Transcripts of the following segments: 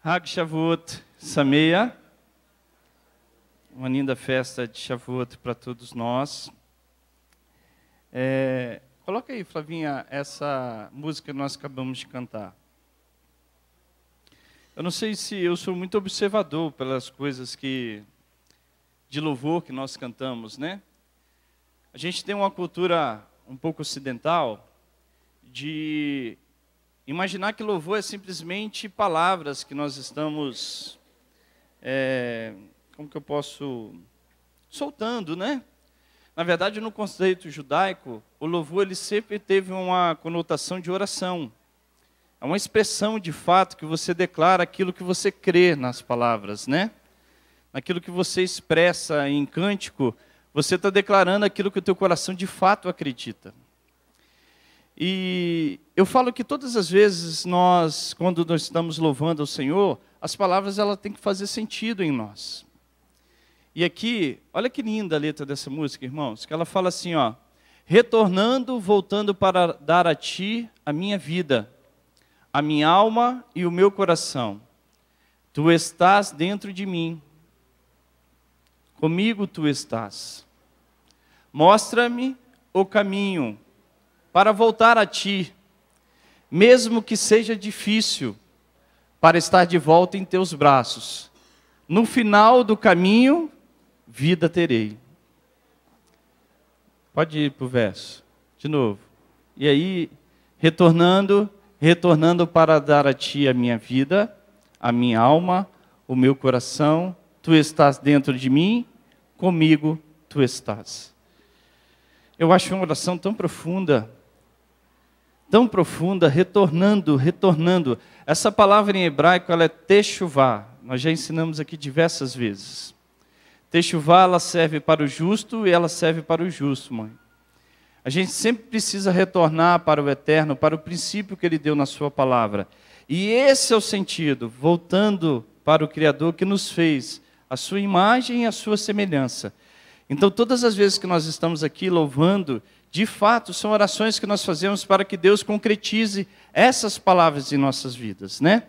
Hag Shavuot Sameia. Uma linda festa de Shavuot para todos nós. É, coloca aí, Flavinha, essa música que nós acabamos de cantar. Eu não sei se eu sou muito observador pelas coisas que de louvor que nós cantamos, né? A gente tem uma cultura um pouco ocidental de Imaginar que louvor é simplesmente palavras que nós estamos. É, como que eu posso. soltando, né? Na verdade, no conceito judaico, o louvor ele sempre teve uma conotação de oração. É uma expressão de fato que você declara aquilo que você crê nas palavras, né? Aquilo que você expressa em cântico, você está declarando aquilo que o teu coração de fato acredita. E eu falo que todas as vezes nós, quando nós estamos louvando ao Senhor, as palavras ela tem que fazer sentido em nós. E aqui, olha que linda a letra dessa música, irmãos, que ela fala assim, ó: "Retornando, voltando para dar a ti a minha vida, a minha alma e o meu coração. Tu estás dentro de mim. Comigo tu estás. Mostra-me o caminho para voltar a ti, mesmo que seja difícil, para estar de volta em teus braços. No final do caminho, vida terei. Pode ir para o verso, de novo. E aí, retornando, retornando para dar a ti a minha vida, a minha alma, o meu coração, tu estás dentro de mim, comigo tu estás. Eu acho uma oração tão profunda, tão profunda, retornando, retornando. Essa palavra em hebraico ela é techuvá. Nós já ensinamos aqui diversas vezes. Techuvá ela serve para o justo e ela serve para o justo, mãe. A gente sempre precisa retornar para o eterno, para o princípio que ele deu na sua palavra. E esse é o sentido, voltando para o Criador que nos fez, a sua imagem e a sua semelhança. Então, todas as vezes que nós estamos aqui louvando de fato, são orações que nós fazemos para que Deus concretize essas palavras em nossas vidas, né?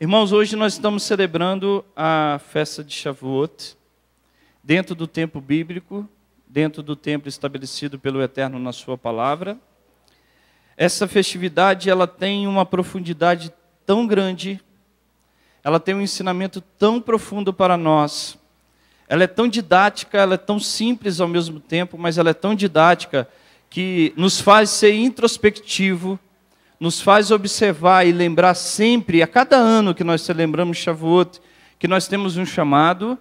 Irmãos, hoje nós estamos celebrando a festa de Shavuot, dentro do tempo bíblico, dentro do tempo estabelecido pelo Eterno na sua palavra. Essa festividade, ela tem uma profundidade tão grande, ela tem um ensinamento tão profundo para nós, ela é tão didática, ela é tão simples ao mesmo tempo, mas ela é tão didática que nos faz ser introspectivo, nos faz observar e lembrar sempre, a cada ano que nós celebramos Shavuot, que nós temos um chamado,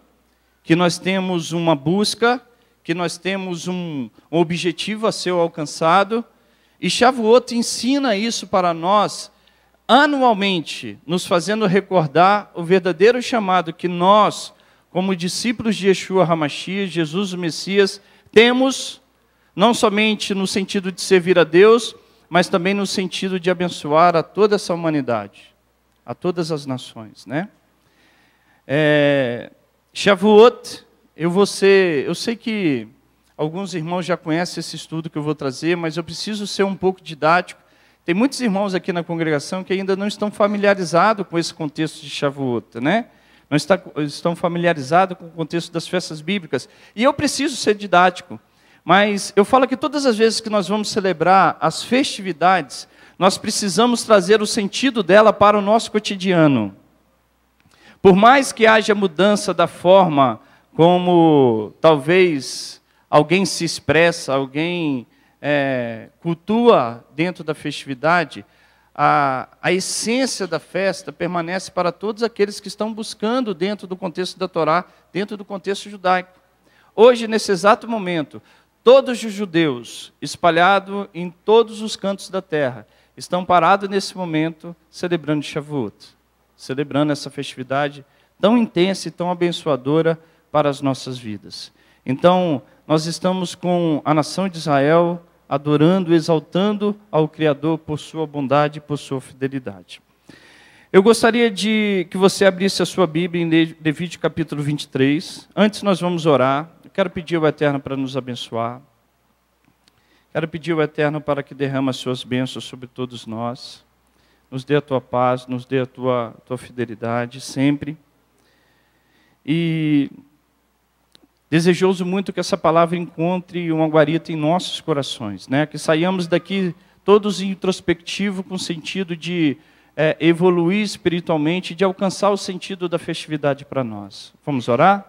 que nós temos uma busca, que nós temos um objetivo a ser alcançado. E Shavuot ensina isso para nós anualmente, nos fazendo recordar o verdadeiro chamado que nós como discípulos de Yeshua Hamashiach, Jesus o Messias, temos não somente no sentido de servir a Deus, mas também no sentido de abençoar a toda essa humanidade, a todas as nações, né? É, Shavuot, eu vou ser, eu sei que alguns irmãos já conhecem esse estudo que eu vou trazer, mas eu preciso ser um pouco didático. Tem muitos irmãos aqui na congregação que ainda não estão familiarizados com esse contexto de Shavuot, né? não estão familiarizados com o contexto das festas bíblicas. E eu preciso ser didático, mas eu falo que todas as vezes que nós vamos celebrar as festividades, nós precisamos trazer o sentido dela para o nosso cotidiano. Por mais que haja mudança da forma como talvez alguém se expressa, alguém é, cultua dentro da festividade, a, a essência da festa permanece para todos aqueles que estão buscando dentro do contexto da Torá, dentro do contexto judaico. Hoje, nesse exato momento, todos os judeus, espalhados em todos os cantos da terra, estão parados nesse momento celebrando Shavuot, celebrando essa festividade tão intensa e tão abençoadora para as nossas vidas. Então, nós estamos com a nação de Israel adorando, exaltando ao Criador por sua bondade e por sua fidelidade. Eu gostaria de que você abrisse a sua Bíblia em Levítico capítulo 23. Antes nós vamos orar. Eu quero pedir ao Eterno para nos abençoar. Quero pedir ao Eterno para que derrame as suas bênçãos sobre todos nós. Nos dê a tua paz, nos dê a tua, tua fidelidade sempre. E Desejoso muito que essa palavra encontre uma guarita em nossos corações, né? que saiamos daqui todos introspectivos, com sentido de é, evoluir espiritualmente, de alcançar o sentido da festividade para nós. Vamos orar?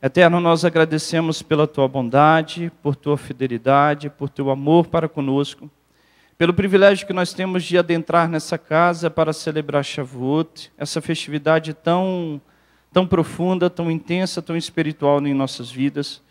Eterno, nós agradecemos pela tua bondade, por tua fidelidade, por teu amor para conosco, pelo privilégio que nós temos de adentrar nessa casa para celebrar Shavuot, essa festividade tão tão profunda, tão intensa, tão espiritual em nossas vidas,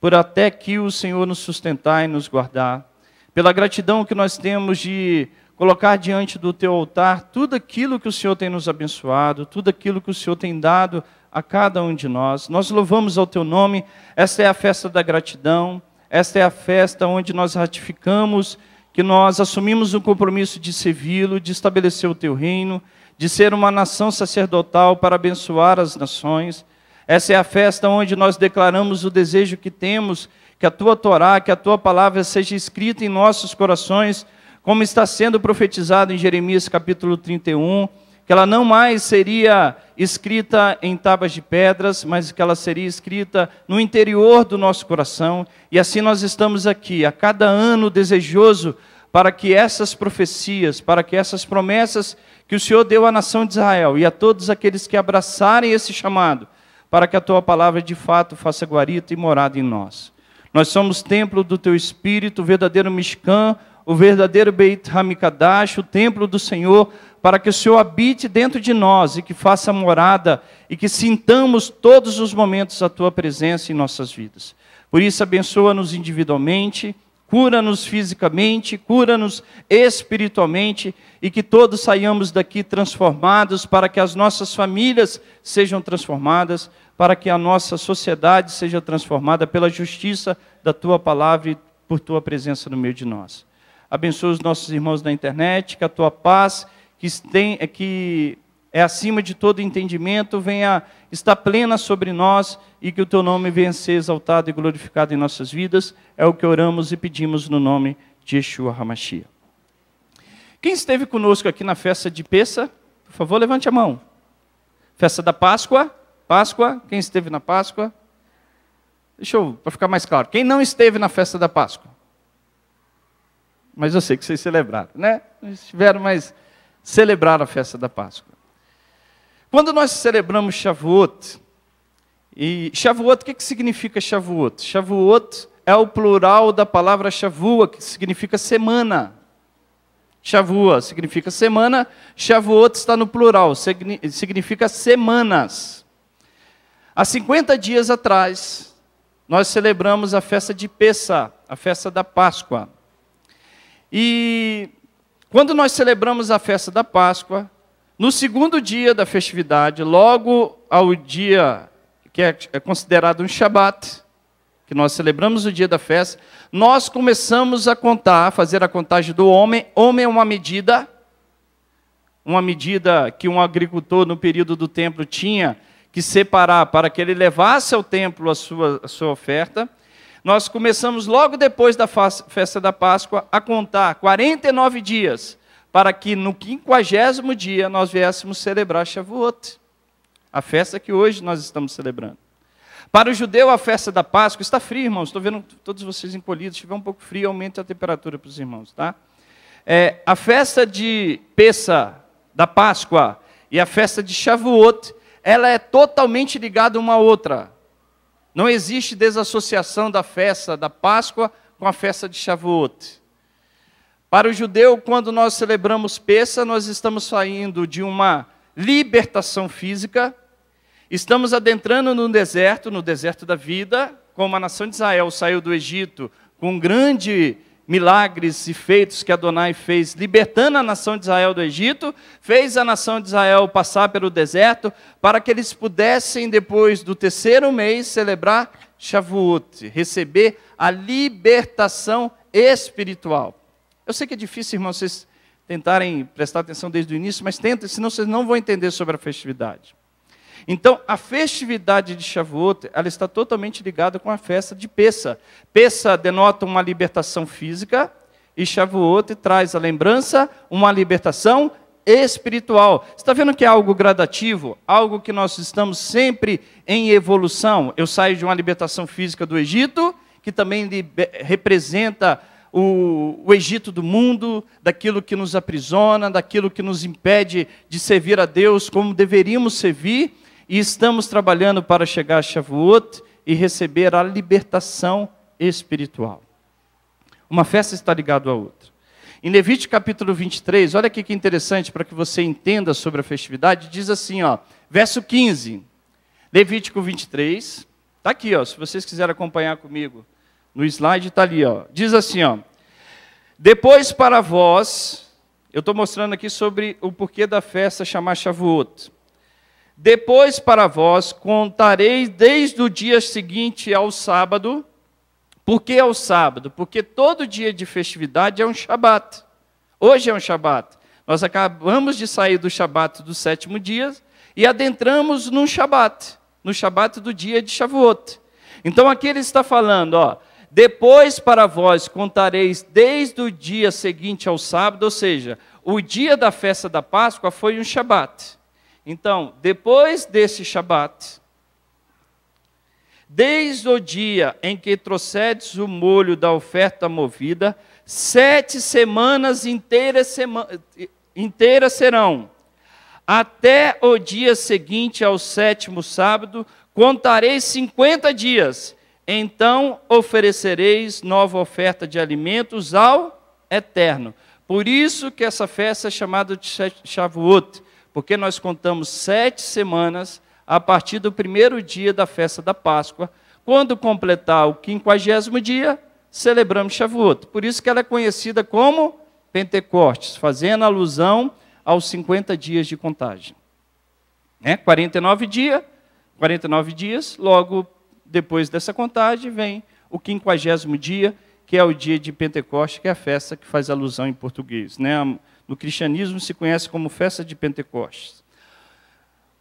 por até que o Senhor nos sustentar e nos guardar, pela gratidão que nós temos de colocar diante do teu altar tudo aquilo que o Senhor tem nos abençoado, tudo aquilo que o Senhor tem dado a cada um de nós. Nós louvamos ao teu nome. Esta é a festa da gratidão. Esta é a festa onde nós ratificamos que nós assumimos o compromisso de servi-lo, de estabelecer o teu reino, de ser uma nação sacerdotal para abençoar as nações. Essa é a festa onde nós declaramos o desejo que temos que a tua Torá, que a tua palavra seja escrita em nossos corações, como está sendo profetizado em Jeremias capítulo 31, que ela não mais seria escrita em tábuas de pedras, mas que ela seria escrita no interior do nosso coração. E assim nós estamos aqui, a cada ano desejoso para que essas profecias, para que essas promessas que o Senhor deu à nação de Israel e a todos aqueles que abraçarem esse chamado, para que a tua palavra de fato faça guarita e morada em nós. Nós somos templo do teu espírito, o verdadeiro Mishkan, o verdadeiro Beit Hamikdash, o templo do Senhor, para que o Senhor habite dentro de nós e que faça morada e que sintamos todos os momentos a tua presença em nossas vidas. Por isso, abençoa-nos individualmente cura-nos fisicamente, cura-nos espiritualmente e que todos saiamos daqui transformados, para que as nossas famílias sejam transformadas, para que a nossa sociedade seja transformada pela justiça da tua palavra e por tua presença no meio de nós. Abençoa os nossos irmãos da internet, que a tua paz que, tem, que é acima de todo entendimento, venha estar plena sobre nós e que o teu nome venha ser exaltado e glorificado em nossas vidas. É o que oramos e pedimos no nome de Yeshua Hamashia. Quem esteve conosco aqui na festa de Peça, por favor, levante a mão. Festa da Páscoa, Páscoa, quem esteve na Páscoa? Deixa eu, para ficar mais claro, quem não esteve na festa da Páscoa? Mas eu sei que vocês celebraram, né? Estiveram, mas celebraram a festa da Páscoa. Quando nós celebramos Shavuot, e Shavuot, o que, que significa Shavuot? Shavuot é o plural da palavra Shavua, que significa semana. Shavua significa semana, Shavuot está no plural, significa semanas. Há 50 dias atrás, nós celebramos a festa de Pessah, a festa da Páscoa. E quando nós celebramos a festa da Páscoa, no segundo dia da festividade, logo ao dia que é, é considerado um Shabat, que nós celebramos o dia da festa, nós começamos a contar, a fazer a contagem do homem. Homem é uma medida, uma medida que um agricultor no período do templo tinha que separar para que ele levasse ao templo a sua, a sua oferta. Nós começamos logo depois da festa da Páscoa a contar 49 dias para que no quinquagésimo dia nós viéssemos celebrar Shavuot, a festa que hoje nós estamos celebrando. Para o judeu, a festa da Páscoa está frio, irmãos. Estou vendo todos vocês encolhidos. Se tiver um pouco frio, aumente a temperatura para os irmãos, tá? É, a festa de Pessa, da Páscoa, e a festa de Shavuot, ela é totalmente ligada uma à outra. Não existe desassociação da festa da Páscoa com a festa de Shavuot. Para o judeu, quando nós celebramos Peça, nós estamos saindo de uma libertação física, estamos adentrando no deserto, no deserto da vida, como a nação de Israel saiu do Egito com grandes milagres e feitos que Adonai fez, libertando a nação de Israel do Egito, fez a nação de Israel passar pelo deserto para que eles pudessem, depois do terceiro mês, celebrar Shavuot, receber a libertação espiritual. Eu sei que é difícil, irmãos, vocês tentarem prestar atenção desde o início, mas tentem, senão vocês não vão entender sobre a festividade. Então, a festividade de Shavuot, ela está totalmente ligada com a festa de Pessa. Pessa denota uma libertação física e Shavuot traz a lembrança uma libertação espiritual. Você está vendo que é algo gradativo, algo que nós estamos sempre em evolução. Eu saio de uma libertação física do Egito, que também representa o, o Egito do mundo, daquilo que nos aprisiona, daquilo que nos impede de servir a Deus como deveríamos servir, e estamos trabalhando para chegar a Shavuot e receber a libertação espiritual. Uma festa está ligada à outra. Em Levítico capítulo 23, olha aqui que interessante para que você entenda sobre a festividade, diz assim, ó, verso 15. Levítico 23, está aqui, ó, se vocês quiserem acompanhar comigo. No slide está ali, ó. diz assim: ó, Depois para vós, eu estou mostrando aqui sobre o porquê da festa chamar Shavuot. Depois para vós contarei desde o dia seguinte ao sábado. Por que ao sábado? Porque todo dia de festividade é um Shabat. Hoje é um Shabat. Nós acabamos de sair do Shabat do sétimo dia e adentramos num Shabat, no Shabat do dia de Shavuot. Então aqui ele está falando, ó, depois para vós contareis desde o dia seguinte ao sábado, ou seja, o dia da festa da Páscoa foi um Shabat. Então, depois desse Shabat, desde o dia em que trouxedes o molho da oferta movida, sete semanas inteiras, sema, inteiras serão. Até o dia seguinte ao sétimo sábado, contarei cinquenta dias então oferecereis nova oferta de alimentos ao Eterno. Por isso que essa festa é chamada de Shavuot, porque nós contamos sete semanas a partir do primeiro dia da festa da Páscoa. Quando completar o quinquagésimo dia, celebramos Shavuot. Por isso que ela é conhecida como Pentecostes, fazendo alusão aos 50 dias de contagem. Né? 49 dias, 49 dias, logo depois dessa contagem vem o quinquagésimo dia, que é o dia de Pentecostes, que é a festa que faz alusão em português. Né? No cristianismo se conhece como festa de Pentecostes.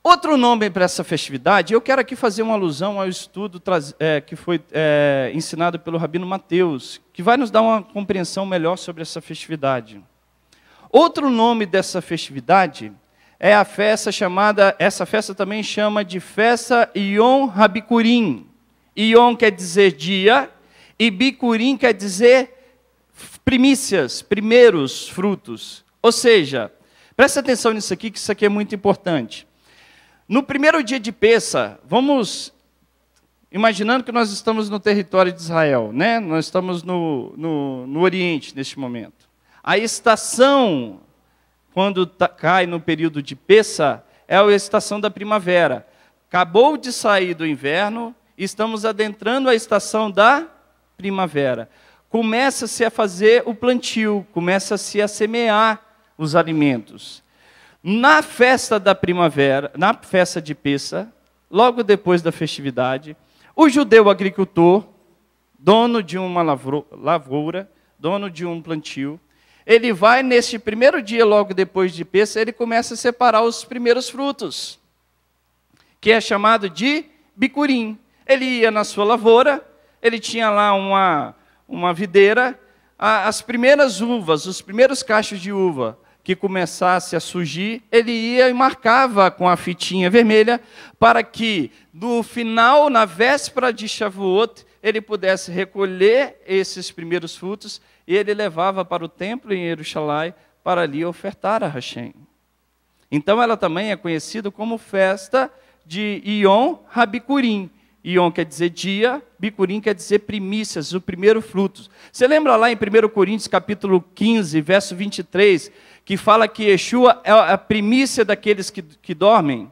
Outro nome para essa festividade, eu quero aqui fazer uma alusão ao estudo é, que foi é, ensinado pelo Rabino Mateus, que vai nos dar uma compreensão melhor sobre essa festividade. Outro nome dessa festividade é a festa chamada, essa festa também chama de festa Yom Rabikurim, Ion quer dizer dia, e bicurim quer dizer primícias, primeiros frutos. Ou seja, preste atenção nisso aqui, que isso aqui é muito importante. No primeiro dia de Peça, vamos imaginando que nós estamos no território de Israel, né? nós estamos no, no, no Oriente neste momento. A estação, quando cai no período de Peça, é a estação da primavera. Acabou de sair do inverno, estamos adentrando a estação da primavera. Começa-se a fazer o plantio, começa-se a semear os alimentos. Na festa da primavera, na festa de Peça, logo depois da festividade, o judeu agricultor, dono de uma lavoura, dono de um plantio, ele vai neste primeiro dia, logo depois de Peça, ele começa a separar os primeiros frutos, que é chamado de bicurim. Ele ia na sua lavoura, ele tinha lá uma, uma videira, a, as primeiras uvas, os primeiros cachos de uva que começasse a surgir, ele ia e marcava com a fitinha vermelha para que no final, na véspera de Shavuot, ele pudesse recolher esses primeiros frutos e ele levava para o templo em Jerusalém para ali ofertar a Hashem. Então ela também é conhecida como festa de Ion Rabicurim, Ion quer dizer dia, bicurim quer dizer primícias, o primeiro frutos. Você lembra lá em 1 Coríntios capítulo 15, verso 23, que fala que Yeshua é a primícia daqueles que, que dormem?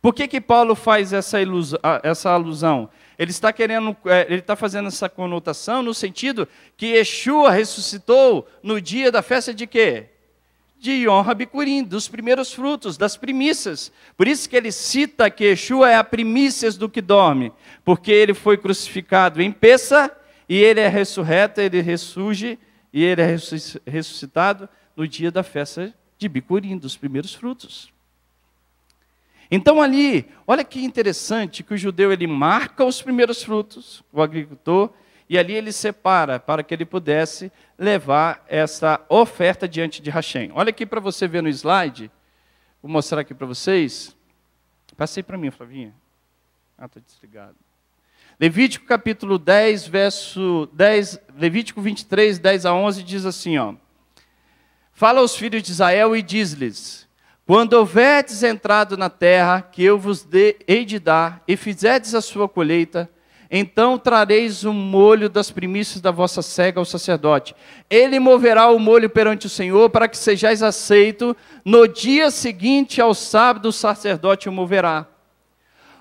Por que, que Paulo faz essa, ilusão, essa alusão? Ele está querendo, é, ele está fazendo essa conotação no sentido que Yeshua ressuscitou no dia da festa de quê? de honra bicurim, dos primeiros frutos, das primícias. Por isso que ele cita que Yeshua é a primícias do que dorme, porque ele foi crucificado em Peça e ele é ressurreto, ele ressurge e ele é ressuscitado no dia da festa de bicurim, dos primeiros frutos. Então ali, olha que interessante que o judeu ele marca os primeiros frutos, o agricultor e ali ele separa para que ele pudesse levar essa oferta diante de Hashem. Olha aqui para você ver no slide. Vou mostrar aqui para vocês. Passei para mim, Flavinha. Ah, está desligado. Levítico capítulo 10, verso 10, Levítico 23, 10 a 11 diz assim, ó. Fala aos filhos de Israel e diz-lhes: Quando houverdes entrado na terra que eu vos dei hei de dar, e fizerdes a sua colheita, então trareis o molho das primícias da vossa cega ao sacerdote. Ele moverá o molho perante o Senhor, para que sejais aceito. No dia seguinte ao sábado, o sacerdote o moverá.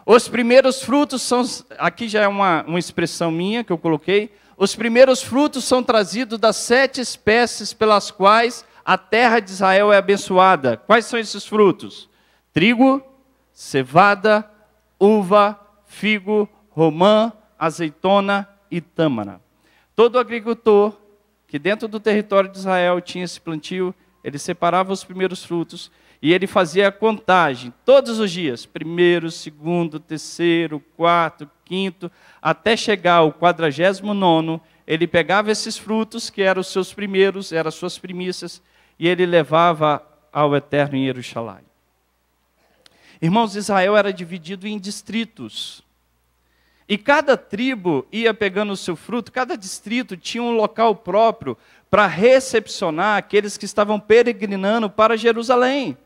Os primeiros frutos são. Aqui já é uma, uma expressão minha que eu coloquei. Os primeiros frutos são trazidos das sete espécies pelas quais a terra de Israel é abençoada. Quais são esses frutos? Trigo, cevada, uva, figo, romã, azeitona e tâmara. Todo agricultor que dentro do território de Israel tinha esse plantio, ele separava os primeiros frutos e ele fazia a contagem todos os dias, primeiro, segundo, terceiro, quarto, quinto, até chegar ao quadragésimo nono, ele pegava esses frutos que eram os seus primeiros, eram as suas primícias, e ele levava ao eterno em Jerusalém. Irmãos, Israel era dividido em distritos. E cada tribo ia pegando o seu fruto, cada distrito tinha um local próprio para recepcionar aqueles que estavam peregrinando para Jerusalém.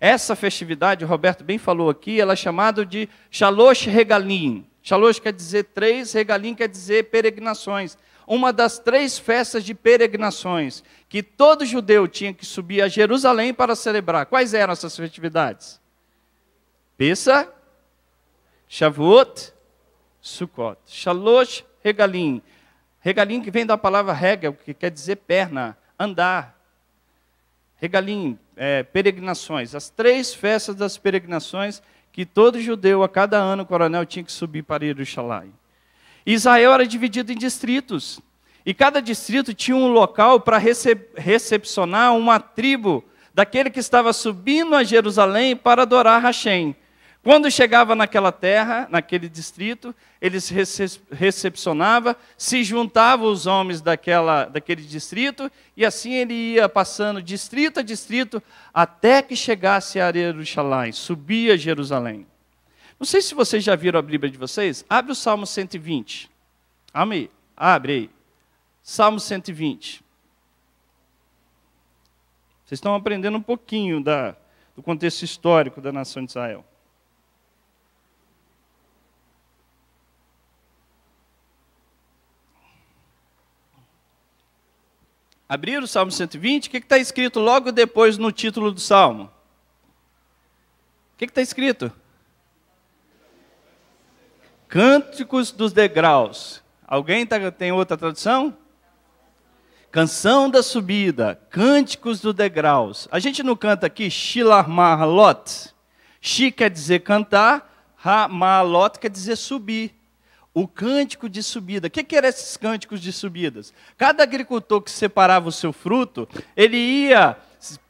Essa festividade, o Roberto bem falou aqui, ela é chamada de Shalosh Regalim. Shalosh quer dizer três, Regalim quer dizer peregrinações. Uma das três festas de peregrinações que todo judeu tinha que subir a Jerusalém para celebrar. Quais eram essas festividades? Pesa, Shavuot Sukkot. Shalosh regalim. Regalim que vem da palavra rega, que quer dizer perna, andar. Regalim, é, peregrinações. As três festas das peregrinações que todo judeu, a cada ano, o coronel tinha que subir para Shalai. Israel era dividido em distritos. E cada distrito tinha um local para recepcionar uma tribo daquele que estava subindo a Jerusalém para adorar Hashem. Quando chegava naquela terra, naquele distrito, eles se recepcionava, se juntava os homens daquela, daquele distrito, e assim ele ia passando distrito a distrito, até que chegasse a Jerusalém, subia Jerusalém. Não sei se vocês já viram a Bíblia de vocês, abre o Salmo 120. Amém. Abre aí. Salmo 120. Vocês estão aprendendo um pouquinho da, do contexto histórico da nação de Israel. Abrir o Salmo 120, o que está escrito logo depois no título do Salmo? O que está escrito? Cânticos dos degraus. Alguém tá, tem outra tradução? Canção da subida, cânticos dos degraus. A gente não canta aqui Shilarmalot. Shi quer dizer cantar, Ramalot quer dizer subir o cântico de subida. O que, que eram esses cânticos de subidas? Cada agricultor que separava o seu fruto, ele ia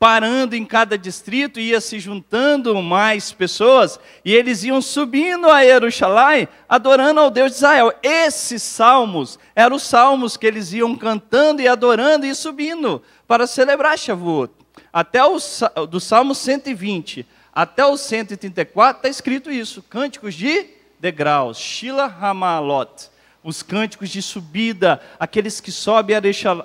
parando em cada distrito, ia se juntando mais pessoas, e eles iam subindo a Jerusalém, adorando ao Deus de Israel. Esses salmos eram os salmos que eles iam cantando e adorando e subindo para celebrar Shavuot. Até o do Salmo 120 até o 134 está escrito isso, cânticos de degraus. Shila Hamalot, os cânticos de subida, aqueles que sobem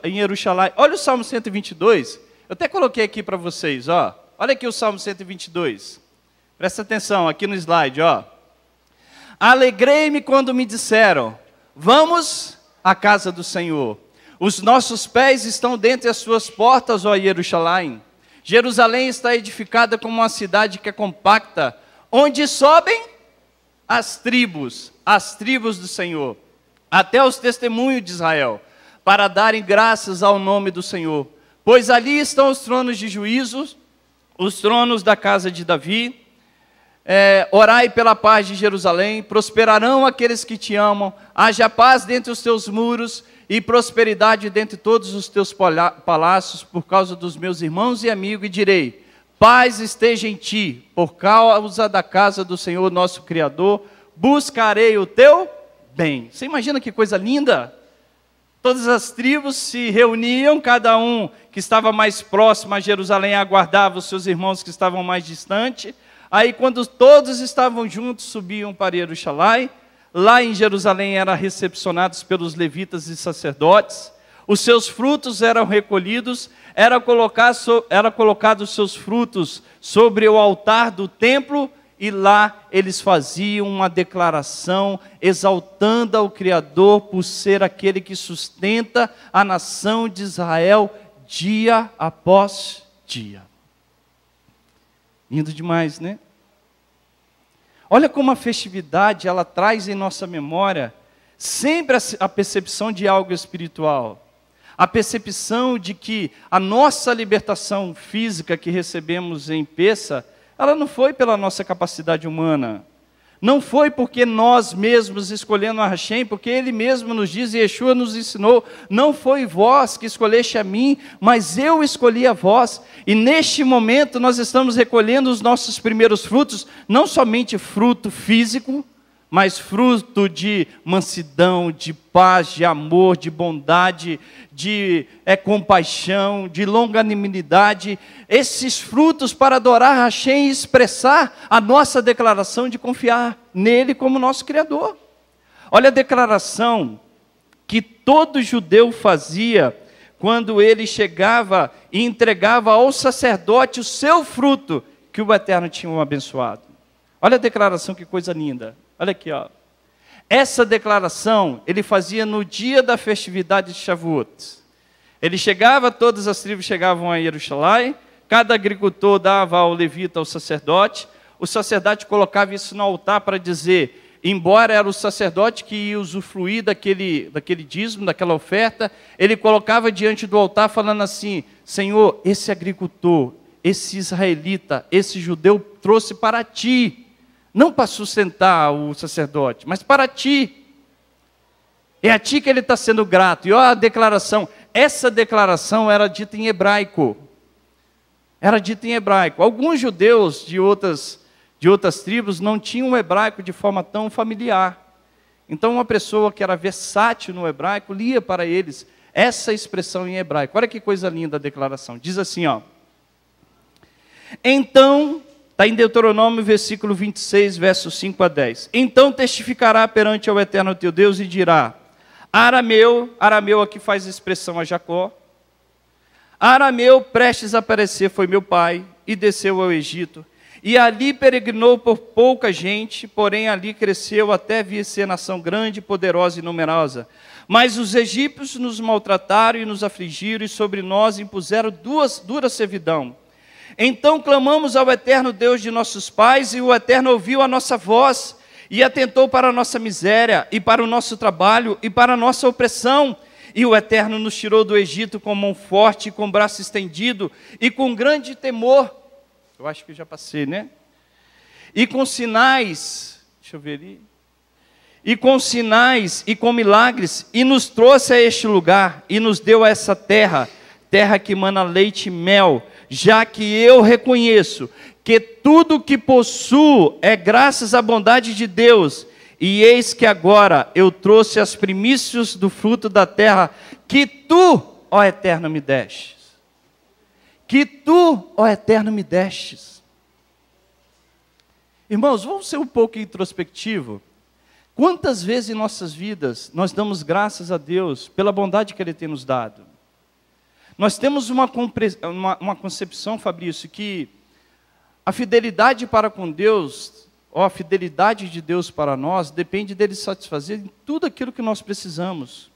em Jerusalém. Olha o Salmo 122. Eu até coloquei aqui para vocês, ó. Olha aqui o Salmo 122. Presta atenção aqui no slide, ó. Alegrei-me quando me disseram: "Vamos à casa do Senhor. Os nossos pés estão dentre as suas portas, ó Jerusalém. Jerusalém está edificada como uma cidade que é compacta, onde sobem as tribos, as tribos do Senhor, até os testemunhos de Israel, para darem graças ao nome do Senhor. Pois ali estão os tronos de juízos, os tronos da casa de Davi. É, orai pela paz de Jerusalém, prosperarão aqueles que te amam, haja paz dentre os teus muros e prosperidade dentre todos os teus palácios, por causa dos meus irmãos e amigos, e direi: Paz esteja em ti, por causa da casa do Senhor nosso Criador, buscarei o teu bem. Você imagina que coisa linda? Todas as tribos se reuniam, cada um que estava mais próximo a Jerusalém aguardava os seus irmãos que estavam mais distante. Aí, quando todos estavam juntos, subiam para Jerusalém. Lá em Jerusalém eram recepcionados pelos levitas e sacerdotes os seus frutos eram recolhidos, era colocado, era colocado os seus frutos sobre o altar do templo, e lá eles faziam uma declaração exaltando ao Criador por ser aquele que sustenta a nação de Israel dia após dia. Lindo demais, né? Olha como a festividade ela traz em nossa memória sempre a percepção de algo espiritual a percepção de que a nossa libertação física que recebemos em Peça, ela não foi pela nossa capacidade humana. Não foi porque nós mesmos escolhendo a Hashem, porque ele mesmo nos diz e Yeshua nos ensinou, não foi vós que escolheste a mim, mas eu escolhi a vós. E neste momento nós estamos recolhendo os nossos primeiros frutos, não somente fruto físico, mas fruto de mansidão, de paz, de amor, de bondade, de é, compaixão, de longanimidade, esses frutos para adorar Hashem e expressar a nossa declaração de confiar nele como nosso Criador. Olha a declaração que todo judeu fazia quando ele chegava e entregava ao sacerdote o seu fruto que o Eterno tinha abençoado. Olha a declaração, que coisa linda. Olha aqui, ó. Essa declaração ele fazia no dia da festividade de Shavuot. Ele chegava, todas as tribos chegavam a Jerusalém, cada agricultor dava ao levita, ao sacerdote, o sacerdote colocava isso no altar para dizer, embora era o sacerdote que ia usufruir daquele, daquele dízimo, daquela oferta, ele colocava diante do altar falando assim, Senhor, esse agricultor, esse israelita, esse judeu trouxe para ti, não para sustentar o sacerdote, mas para ti. É a ti que ele está sendo grato. E olha a declaração. Essa declaração era dita em hebraico. Era dita em hebraico. Alguns judeus de outras, de outras tribos não tinham o hebraico de forma tão familiar. Então, uma pessoa que era versátil no hebraico lia para eles essa expressão em hebraico. Olha que coisa linda a declaração. Diz assim, ó. Então Está em Deuteronômio, versículo 26, versos 5 a 10. Então testificará perante ao eterno teu Deus e dirá: Arameu, Arameu aqui faz expressão a Jacó. Arameu, prestes a aparecer, foi meu pai e desceu ao Egito. E ali peregrinou por pouca gente, porém ali cresceu até vir ser nação grande, poderosa e numerosa. Mas os egípcios nos maltrataram e nos afligiram, e sobre nós impuseram duas, dura servidão. Então clamamos ao eterno Deus de nossos pais, e o eterno ouviu a nossa voz, e atentou para a nossa miséria, e para o nosso trabalho, e para a nossa opressão. E o eterno nos tirou do Egito com mão forte, com braço estendido, e com grande temor. Eu acho que já passei, né? E com sinais. Deixa eu ver ali e com sinais e com milagres, e nos trouxe a este lugar, e nos deu essa terra, terra que mana leite e mel, já que eu reconheço que tudo que possuo é graças à bondade de Deus, e eis que agora eu trouxe as primícias do fruto da terra que tu, ó Eterno, me destes. Que tu, ó Eterno, me destes. Irmãos, vamos ser um pouco introspectivo. Quantas vezes em nossas vidas nós damos graças a Deus pela bondade que Ele tem nos dado? Nós temos uma, uma, uma concepção, Fabrício, que a fidelidade para com Deus, ou a fidelidade de Deus para nós, depende dele satisfazer tudo aquilo que nós precisamos.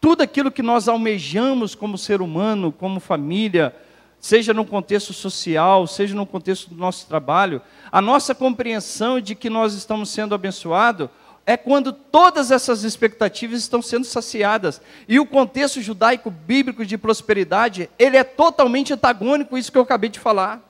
Tudo aquilo que nós almejamos como ser humano, como família, seja no contexto social, seja no contexto do nosso trabalho, a nossa compreensão de que nós estamos sendo abençoados é quando todas essas expectativas estão sendo saciadas. E o contexto judaico bíblico de prosperidade, ele é totalmente antagônico a isso que eu acabei de falar.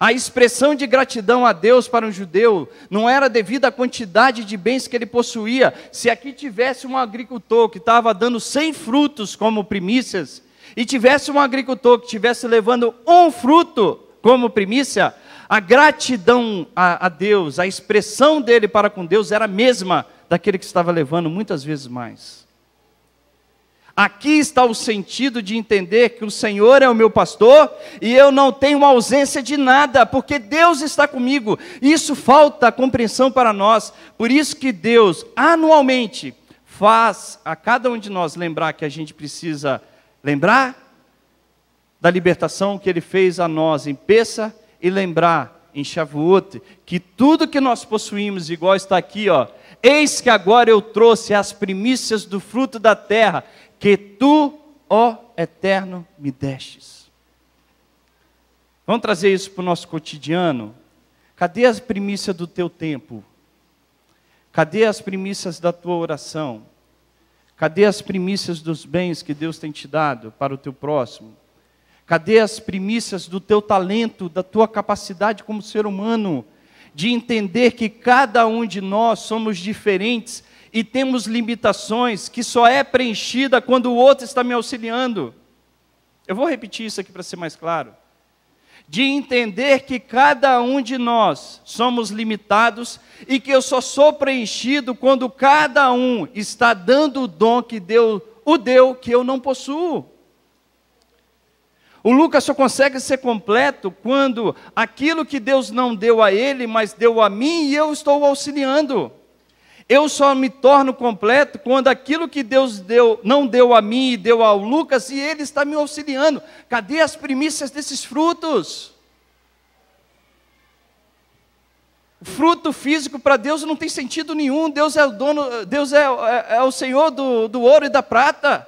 A expressão de gratidão a Deus para um judeu não era devido à quantidade de bens que ele possuía. Se aqui tivesse um agricultor que estava dando 100 frutos como primícias, e tivesse um agricultor que estivesse levando um fruto como primícia, a gratidão a, a Deus, a expressão dele para com Deus era a mesma daquele que estava levando, muitas vezes mais. Aqui está o sentido de entender que o Senhor é o meu pastor e eu não tenho ausência de nada, porque Deus está comigo. Isso falta compreensão para nós. Por isso que Deus anualmente faz a cada um de nós lembrar que a gente precisa lembrar da libertação que ele fez a nós em Peça e lembrar em Shavuot que tudo que nós possuímos, igual está aqui, ó, eis que agora eu trouxe as primícias do fruto da terra que tu, ó Eterno, me destes. Vamos trazer isso para o nosso cotidiano? Cadê as primícias do teu tempo? Cadê as primícias da tua oração? Cadê as primícias dos bens que Deus tem te dado para o teu próximo? Cadê as primícias do teu talento, da tua capacidade como ser humano, de entender que cada um de nós somos diferentes e temos limitações que só é preenchida quando o outro está me auxiliando? Eu vou repetir isso aqui para ser mais claro. De entender que cada um de nós somos limitados e que eu só sou preenchido quando cada um está dando o dom que Deus o deu que eu não possuo. O Lucas só consegue ser completo quando aquilo que Deus não deu a ele, mas deu a mim e eu estou auxiliando. Eu só me torno completo quando aquilo que Deus deu, não deu a mim e deu ao Lucas e ele está me auxiliando. Cadê as primícias desses frutos? Fruto físico para Deus não tem sentido nenhum. Deus é o dono, Deus é, é, é o Senhor do, do ouro e da prata.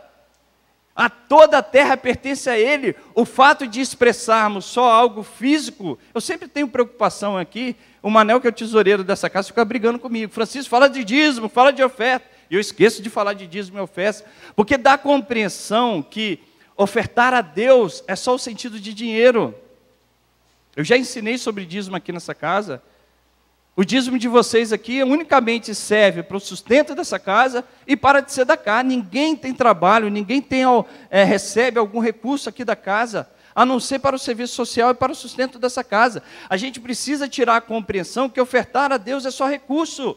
A toda a terra pertence a Ele. O fato de expressarmos só algo físico, eu sempre tenho preocupação aqui. O Manel, que é o tesoureiro dessa casa, fica brigando comigo. Francisco, fala de dízimo, fala de oferta. E eu esqueço de falar de dízimo e oferta, porque dá compreensão que ofertar a Deus é só o sentido de dinheiro. Eu já ensinei sobre dízimo aqui nessa casa. O dízimo de vocês aqui é unicamente serve para o sustento dessa casa e para de ser da casa. Ninguém tem trabalho, ninguém tem, é, recebe algum recurso aqui da casa, a não ser para o serviço social e para o sustento dessa casa. A gente precisa tirar a compreensão que ofertar a Deus é só recurso.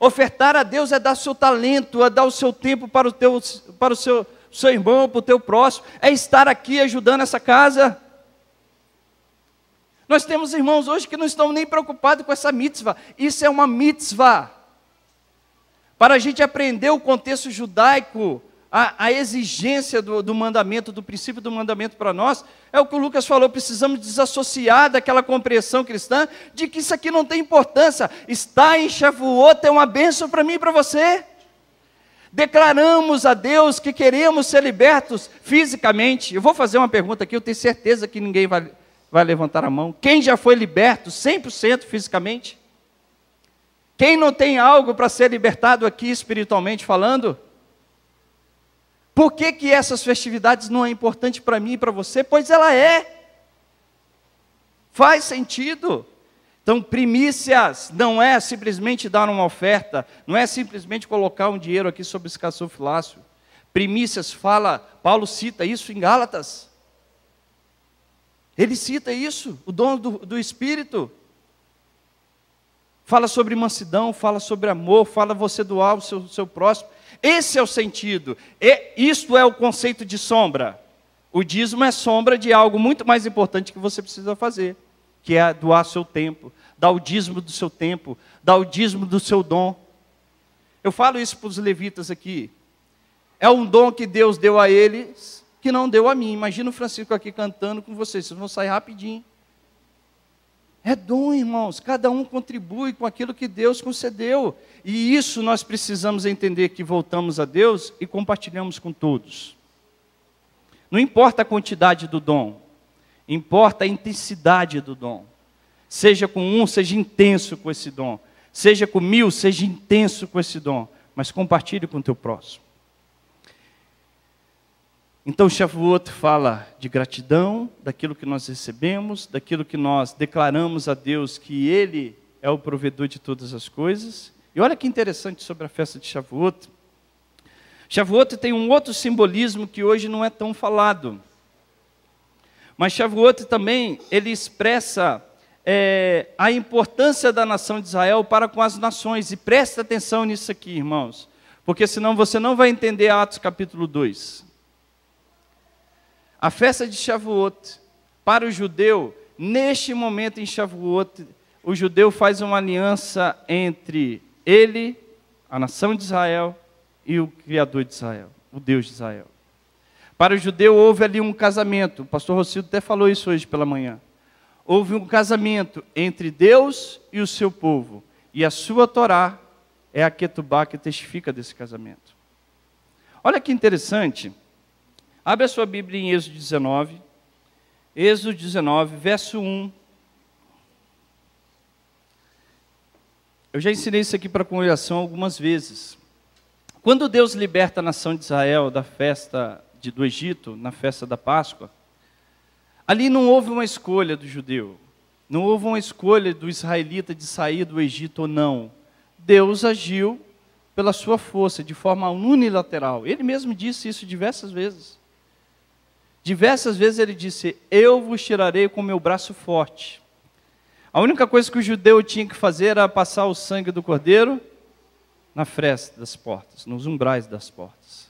Ofertar a Deus é dar o seu talento, é dar o seu tempo para o, teu, para o seu, seu irmão, para o teu próximo, é estar aqui ajudando essa casa. Nós temos irmãos hoje que não estão nem preocupados com essa mitzvah. Isso é uma mitzvah. Para a gente aprender o contexto judaico, a, a exigência do, do, mandamento, do princípio do mandamento para nós, é o que o Lucas falou, precisamos desassociar daquela compreensão cristã de que isso aqui não tem importância. Está em Shavuot é uma bênção para mim e para você. Declaramos a Deus que queremos ser libertos fisicamente. Eu vou fazer uma pergunta aqui, eu tenho certeza que ninguém vai vai levantar a mão. Quem já foi liberto 100% fisicamente? Quem não tem algo para ser libertado aqui espiritualmente falando? Por que, que essas festividades não é importante para mim e para você? Pois ela é. Faz sentido. Então, primícias não é simplesmente dar uma oferta, não é simplesmente colocar um dinheiro aqui sobre escassofilácio. Primícias fala, Paulo cita isso em Gálatas. Ele cita isso, o dom do, do Espírito. Fala sobre mansidão, fala sobre amor, fala você doar o seu, seu próximo. Esse é o sentido. E isto é o conceito de sombra. O dízimo é sombra de algo muito mais importante que você precisa fazer, que é doar seu tempo, dar o dízimo do seu tempo, dar o dízimo do seu dom. Eu falo isso para os levitas aqui. É um dom que Deus deu a eles que não deu a mim. Imagina o Francisco aqui cantando com vocês, vocês vão sair rapidinho. É dom, irmãos. Cada um contribui com aquilo que Deus concedeu. E isso nós precisamos entender que voltamos a Deus e compartilhamos com todos. Não importa a quantidade do dom, importa a intensidade do dom. Seja com um, seja intenso com esse dom. Seja com mil, seja intenso com esse dom. Mas compartilhe com o teu próximo. Então, Shavuot fala de gratidão, daquilo que nós recebemos, daquilo que nós declaramos a Deus que Ele é o provedor de todas as coisas. E olha que interessante sobre a festa de Shavuot. Shavuot tem um outro simbolismo que hoje não é tão falado. Mas Shavuot também, ele expressa é, a importância da nação de Israel para com as nações. E presta atenção nisso aqui, irmãos. Porque senão você não vai entender Atos capítulo 2. A festa de Shavuot, para o judeu, neste momento em Shavuot, o judeu faz uma aliança entre ele, a nação de Israel, e o Criador de Israel, o Deus de Israel. Para o judeu houve ali um casamento, o pastor Rocido até falou isso hoje pela manhã. Houve um casamento entre Deus e o seu povo, e a sua Torá é a Ketubá que testifica desse casamento. Olha que interessante Abre a sua Bíblia em Êxodo 19. Êxodo 19, verso 1. Eu já ensinei isso aqui para a congregação algumas vezes. Quando Deus liberta a nação de Israel da festa de, do Egito, na festa da Páscoa, ali não houve uma escolha do judeu, não houve uma escolha do israelita de sair do Egito ou não. Deus agiu pela sua força, de forma unilateral. Ele mesmo disse isso diversas vezes. Diversas vezes ele disse: Eu vos tirarei com meu braço forte. A única coisa que o judeu tinha que fazer era passar o sangue do cordeiro na fresta das portas, nos umbrais das portas.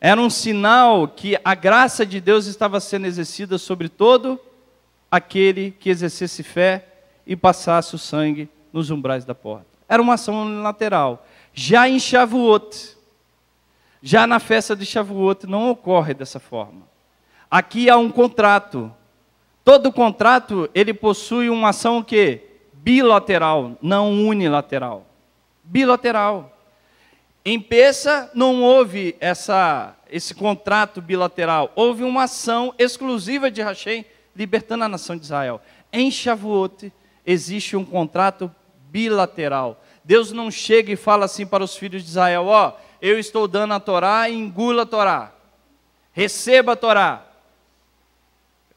Era um sinal que a graça de Deus estava sendo exercida sobre todo aquele que exercesse fé e passasse o sangue nos umbrais da porta. Era uma ação unilateral. Já em Shavuot, já na festa de Shavuot, não ocorre dessa forma. Aqui há um contrato. Todo contrato ele possui uma ação que bilateral, não unilateral. Bilateral. Em Peça não houve essa, esse contrato bilateral, houve uma ação exclusiva de Hashem libertando a nação de Israel. Em Shavuot existe um contrato bilateral. Deus não chega e fala assim para os filhos de Israel: ó, oh, eu estou dando a Torá, engula a Torá, receba a Torá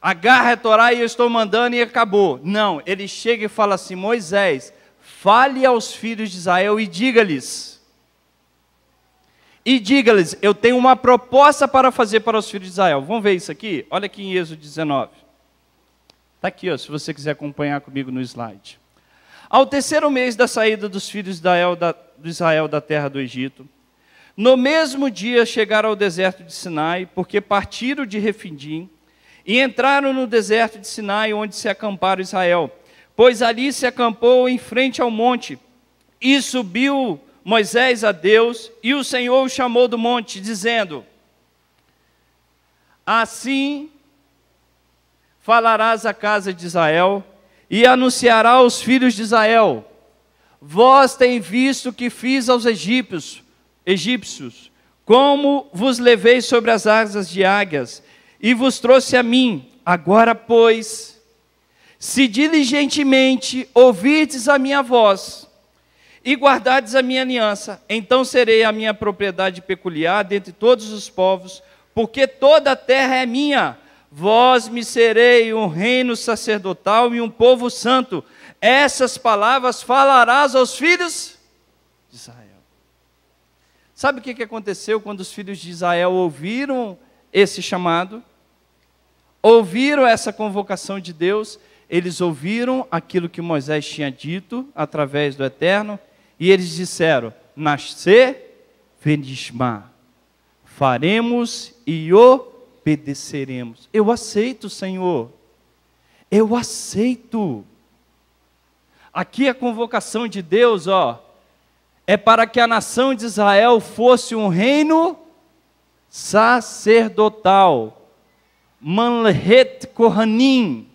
agarra a Torá e eu estou mandando e acabou. Não, ele chega e fala assim: Moisés, fale aos filhos de Israel e diga-lhes. E diga-lhes, eu tenho uma proposta para fazer para os filhos de Israel. Vamos ver isso aqui? Olha aqui em Êxodo 19. Está aqui, ó, se você quiser acompanhar comigo no slide. Ao terceiro mês da saída dos filhos de Israel da, de Israel da terra do Egito, no mesmo dia chegaram ao deserto de Sinai, porque partiram de Refindim, e entraram no deserto de Sinai, onde se acamparam Israel. Pois ali se acampou em frente ao monte. E subiu Moisés a Deus, e o Senhor o chamou do monte, dizendo: Assim falarás à casa de Israel, e anunciará aos filhos de Israel: Vós tem visto o que fiz aos egípcios, egípcios, como vos levei sobre as asas de águias, e vos trouxe a mim. Agora, pois, se diligentemente ouvirdes a minha voz e guardardes a minha aliança, então serei a minha propriedade peculiar dentre todos os povos, porque toda a terra é minha. Vós me serei um reino sacerdotal e um povo santo. Essas palavras falarás aos filhos de Israel. Sabe o que aconteceu quando os filhos de Israel ouviram esse chamado, ouviram essa convocação de Deus, eles ouviram aquilo que Moisés tinha dito através do Eterno, e eles disseram: Nascer, venishma, faremos e obedeceremos. Eu aceito, Senhor, eu aceito. Aqui a convocação de Deus, ó, é para que a nação de Israel fosse um reino sacerdotal, Manlet Kohanim,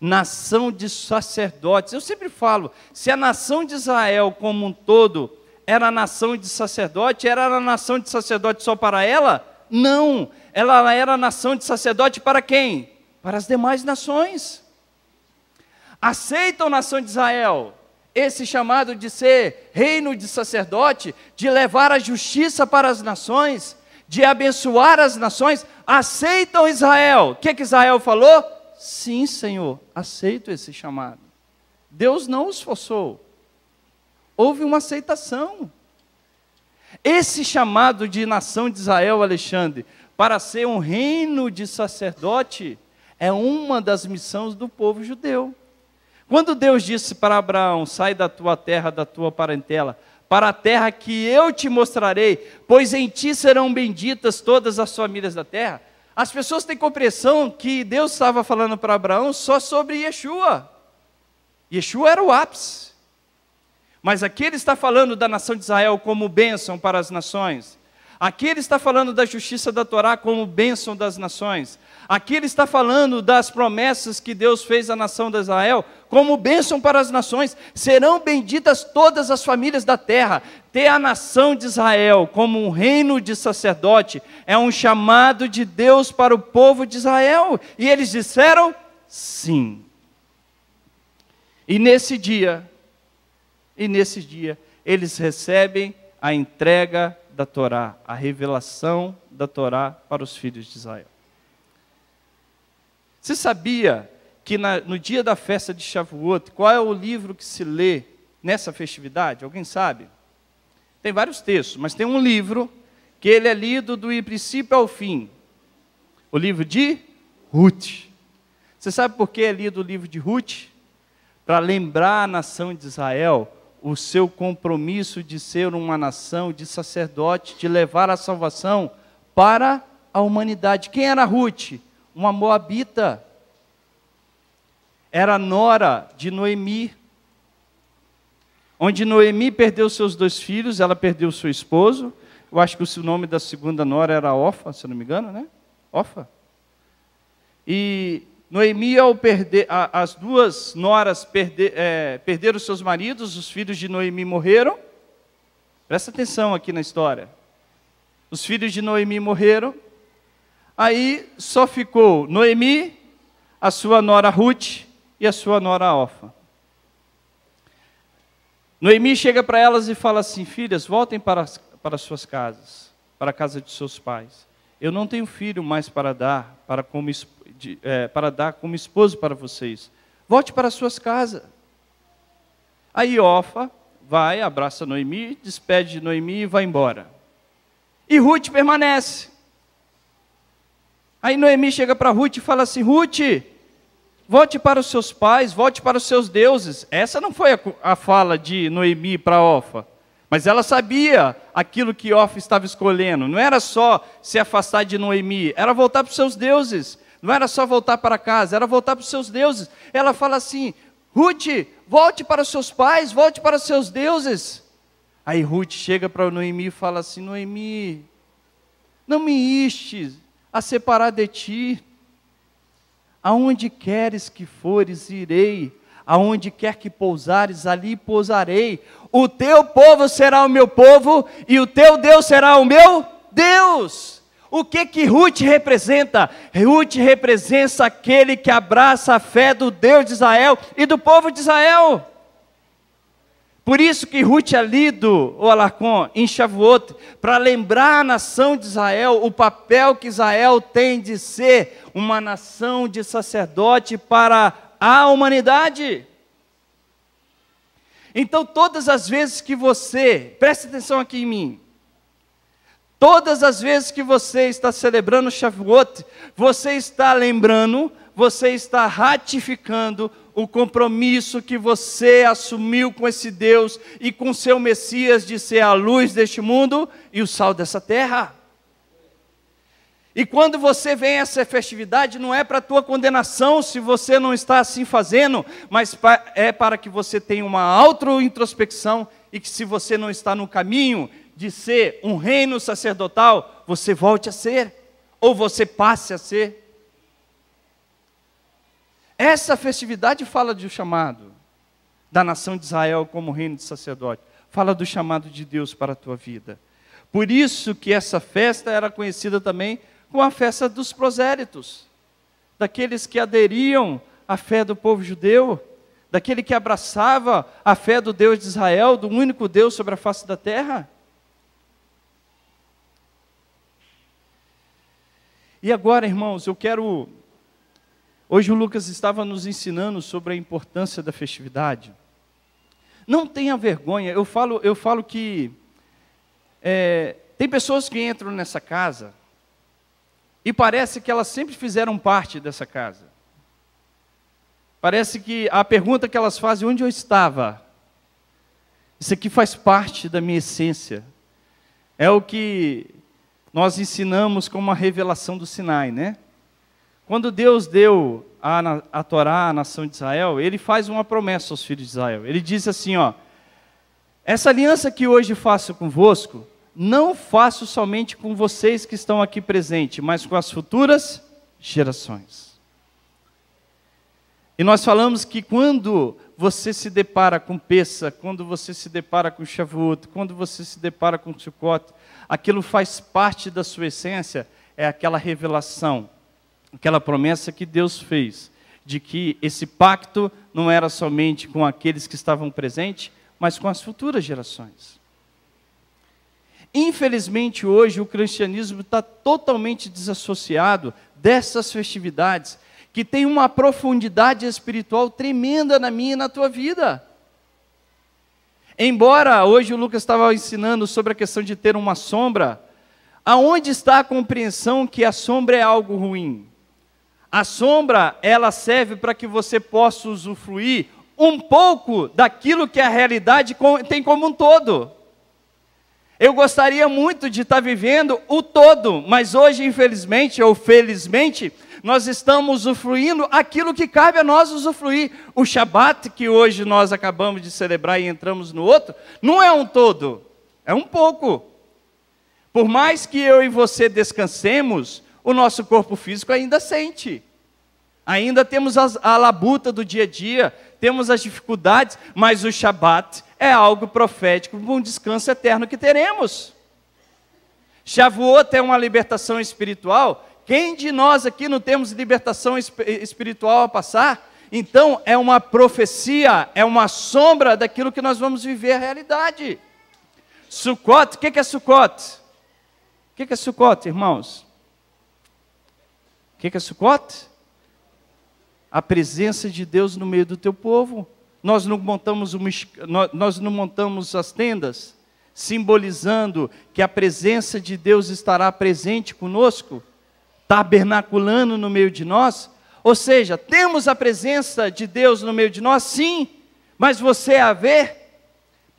nação de sacerdotes. Eu sempre falo, se a nação de Israel como um todo era a nação de sacerdote, era a nação de sacerdote só para ela? Não, ela era a nação de sacerdote para quem? Para as demais nações. Aceitam nação de Israel, esse chamado de ser reino de sacerdote, de levar a justiça para as nações, de abençoar as nações, aceitam Israel. O que, é que Israel falou? Sim, Senhor, aceito esse chamado. Deus não os forçou. Houve uma aceitação. Esse chamado de nação de Israel, Alexandre, para ser um reino de sacerdote, é uma das missões do povo judeu. Quando Deus disse para Abraão: Sai da tua terra, da tua parentela, para a terra que eu te mostrarei, pois em ti serão benditas todas as famílias da terra. As pessoas têm compreensão que Deus estava falando para Abraão só sobre Yeshua. Yeshua era o ápice. Mas aqui ele está falando da nação de Israel como bênção para as nações. Aqui ele está falando da justiça da Torá como bênção das nações. Aqui ele está falando das promessas que Deus fez à nação de Israel, como bênção para as nações. Serão benditas todas as famílias da terra. Ter a nação de Israel como um reino de sacerdote é um chamado de Deus para o povo de Israel. E eles disseram sim. E nesse dia, e nesse dia, eles recebem a entrega da Torá, a revelação da Torá para os filhos de Israel. Você sabia que na, no dia da festa de Shavuot, qual é o livro que se lê nessa festividade? Alguém sabe? Tem vários textos, mas tem um livro que ele é lido do princípio ao fim. O livro de Ruth. Você sabe por que é lido o livro de Ruth? Para lembrar a nação de Israel o seu compromisso de ser uma nação de sacerdote, de levar a salvação para a humanidade. Quem era Ruth? uma moabita. Era nora de Noemi. Onde Noemi perdeu seus dois filhos, ela perdeu seu esposo. Eu acho que o nome da segunda nora era Ofa, se não me engano, né? Ofa. E Noemi, ao perder, a, as duas noras perder, é, perderam seus maridos, os filhos de Noemi morreram. Presta atenção aqui na história. Os filhos de Noemi morreram, Aí só ficou Noemi, a sua nora Ruth e a sua nora Alfa. Noemi chega para elas e fala assim: Filhas, voltem para, para suas casas, para a casa de seus pais. Eu não tenho filho mais para dar, para, como, de, é, para dar como esposo para vocês. Volte para suas casas. Aí Ofa vai, abraça Noemi, despede de Noemi e vai embora. E Ruth permanece. Aí Noemi chega para Ruth e fala assim: Ruth, volte para os seus pais, volte para os seus deuses. Essa não foi a, a fala de Noemi para Ofa. Mas ela sabia aquilo que Ofa estava escolhendo. Não era só se afastar de Noemi, era voltar para os seus deuses. Não era só voltar para casa, era voltar para os seus deuses. Ela fala assim: Ruth, volte para os seus pais, volte para os seus deuses. Aí Ruth chega para Noemi e fala assim: Noemi, não me istes, a separar de ti. Aonde queres que fores, irei. Aonde quer que pousares, ali pousarei. O teu povo será o meu povo e o teu Deus será o meu Deus. O que que Ruth representa? Ruth representa aquele que abraça a fé do Deus de Israel e do povo de Israel. Por isso que Ruth é lido, o Alacon, em Shavuot, para lembrar a nação de Israel o papel que Israel tem de ser uma nação de sacerdote para a humanidade. Então, todas as vezes que você, preste atenção aqui em mim, todas as vezes que você está celebrando Shavuot, você está lembrando, você está ratificando o compromisso que você assumiu com esse Deus e com seu Messias de ser a luz deste mundo e o sal dessa terra. E quando você vem a essa festividade, não é para tua condenação se você não está assim fazendo, mas é para que você tenha uma auto-introspecção e que se você não está no caminho de ser um reino sacerdotal, você volte a ser, ou você passe a ser. Essa festividade fala do chamado da nação de Israel como reino de sacerdote. Fala do chamado de Deus para a tua vida. Por isso que essa festa era conhecida também como a festa dos prosélitos, daqueles que aderiam à fé do povo judeu, daquele que abraçava a fé do Deus de Israel, do único Deus sobre a face da terra. E agora, irmãos, eu quero Hoje o Lucas estava nos ensinando sobre a importância da festividade. Não tenha vergonha, eu falo, eu falo que é, tem pessoas que entram nessa casa e parece que elas sempre fizeram parte dessa casa. Parece que a pergunta que elas fazem, onde eu estava? Isso aqui faz parte da minha essência. É o que nós ensinamos como a revelação do Sinai, né? Quando Deus deu a, a Torá à nação de Israel, ele faz uma promessa aos filhos de Israel. Ele diz assim: ó, essa aliança que hoje faço convosco, não faço somente com vocês que estão aqui presentes, mas com as futuras gerações. E nós falamos que quando você se depara com Peça, quando você se depara com Shavuot, quando você se depara com Sukkot, aquilo faz parte da sua essência, é aquela revelação, aquela promessa que Deus fez, de que esse pacto não era somente com aqueles que estavam presentes, mas com as futuras gerações. Infelizmente, hoje, o cristianismo está totalmente desassociado dessas festividades, que tem uma profundidade espiritual tremenda na minha e na tua vida. Embora hoje o Lucas estava ensinando sobre a questão de ter uma sombra, aonde está a compreensão que a sombra é algo ruim? A sombra, ela serve para que você possa usufruir um pouco daquilo que a realidade tem como um todo. Eu gostaria muito de estar vivendo o todo, mas hoje, infelizmente ou felizmente, nós estamos usufruindo aquilo que cabe a nós usufruir. O Shabat que hoje nós acabamos de celebrar e entramos no outro, não é um todo, é um pouco. Por mais que eu e você descansemos, o nosso corpo físico ainda sente. Ainda temos as, a labuta do dia a dia, temos as dificuldades, mas o Shabat é algo profético, um descanso eterno que teremos. Shavuot é uma libertação espiritual. Quem de nós aqui não temos libertação espiritual a passar? Então é uma profecia, é uma sombra daquilo que nós vamos viver a realidade. Sukkot, o que, que é Sukkot? O que, que é Sukkot, irmãos? que, que é Sukkot? A presença de Deus no meio do teu povo. Nós não montamos, uma, nós não montamos as tendas, simbolizando que a presença de Deus estará presente conosco, tabernaculando no meio de nós. Ou seja, temos a presença de Deus no meio de nós, sim, mas você a vê,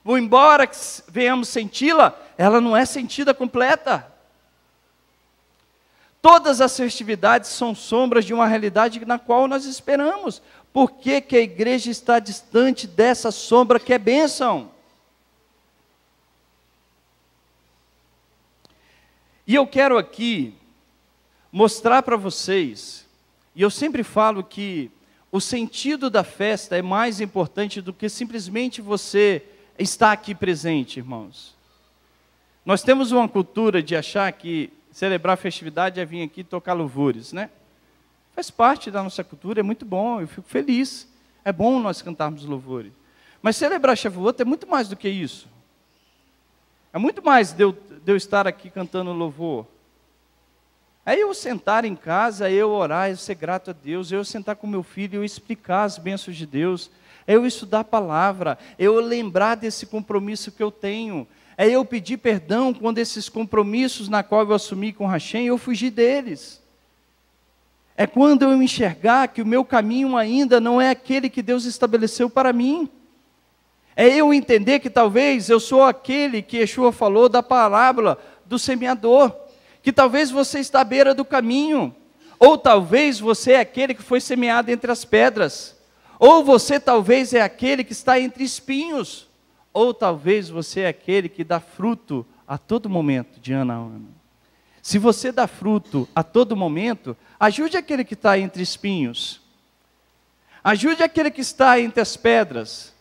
embora venhamos senti-la, ela não é sentida completa. Todas as festividades são sombras de uma realidade na qual nós esperamos. Por que, que a igreja está distante dessa sombra que é bênção? E eu quero aqui mostrar para vocês, e eu sempre falo que o sentido da festa é mais importante do que simplesmente você estar aqui presente, irmãos. Nós temos uma cultura de achar que celebrar festividade é vir aqui tocar louvores, né? Faz parte da nossa cultura, é muito bom, eu fico feliz. É bom nós cantarmos louvores. Mas celebrar Shavuot é muito mais do que isso. É muito mais de eu, de eu estar aqui cantando louvor. É eu sentar em casa, é eu orar, eu ser grato a Deus, é eu sentar com meu filho, eu explicar as bênçãos de Deus, é eu estudar a palavra, eu lembrar desse compromisso que eu tenho, é eu pedir perdão quando esses compromissos na qual eu assumi com Hashem, eu fugi deles. É quando eu enxergar que o meu caminho ainda não é aquele que Deus estabeleceu para mim. É eu entender que talvez eu sou aquele que Yeshua falou da parábola do semeador. Que talvez você está à beira do caminho. Ou talvez você é aquele que foi semeado entre as pedras. Ou você talvez é aquele que está entre espinhos. Ou talvez você é aquele que dá fruto a todo momento, de ano a ano. Se você dá fruto a todo momento, ajude aquele que está entre espinhos. Ajude aquele que está entre as pedras.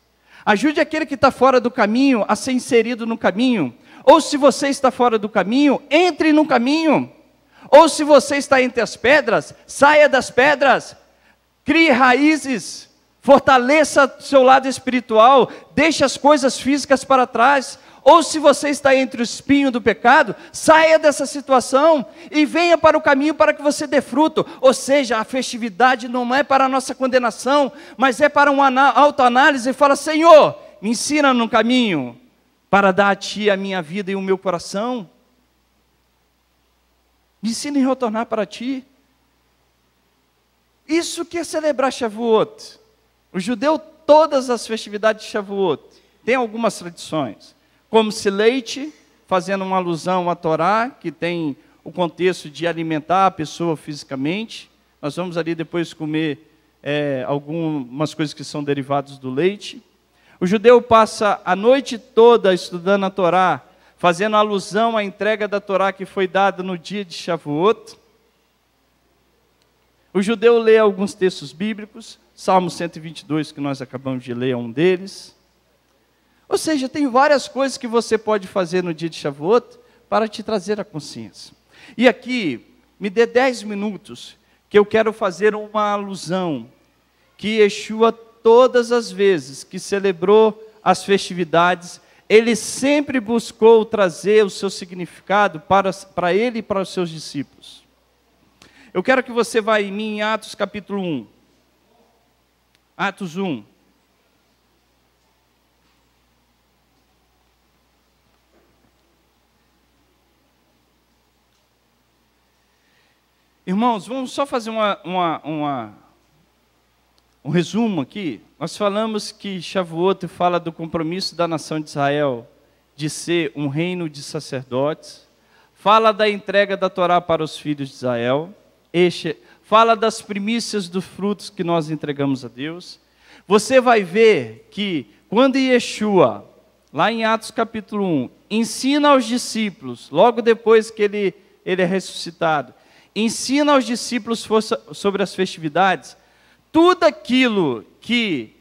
Ajude aquele que está fora do caminho a ser inserido no caminho. Ou se você está fora do caminho, entre no caminho. Ou se você está entre as pedras, saia das pedras. Crie raízes fortaleça seu lado espiritual, deixe as coisas físicas para trás. Ou se você está entre o espinho do pecado, saia dessa situação e venha para o caminho para que você dê fruto. Ou seja, a festividade não é para a nossa condenação, mas é para uma autoanálise e fala: Senhor, me ensina no caminho para dar a Ti a minha vida e o meu coração. Me ensina em retornar para Ti. Isso que é celebrar Shavuot. O judeu, todas as festividades de Shavuot, tem algumas tradições. Como-se leite, fazendo uma alusão à Torá, que tem o contexto de alimentar a pessoa fisicamente. Nós vamos ali depois comer é, algumas coisas que são derivadas do leite. O judeu passa a noite toda estudando a Torá, fazendo alusão à entrega da Torá que foi dada no dia de Shavuot. O judeu lê alguns textos bíblicos, Salmo 122, que nós acabamos de ler, é um deles. Ou seja, tem várias coisas que você pode fazer no dia de Shavuot para te trazer a consciência. E aqui, me dê dez minutos, que eu quero fazer uma alusão que Yeshua, todas as vezes que celebrou as festividades, ele sempre buscou trazer o seu significado para, para ele e para os seus discípulos. Eu quero que você vá em mim em Atos capítulo 1. Atos 1. Irmãos, vamos só fazer uma, uma, uma, um resumo aqui. Nós falamos que Shavuot fala do compromisso da nação de Israel de ser um reino de sacerdotes, fala da entrega da Torá para os filhos de Israel. Este, fala das primícias dos frutos que nós entregamos a Deus. Você vai ver que quando Yeshua, lá em Atos capítulo 1, ensina aos discípulos, logo depois que ele, ele é ressuscitado, ensina aos discípulos sobre as festividades, tudo aquilo que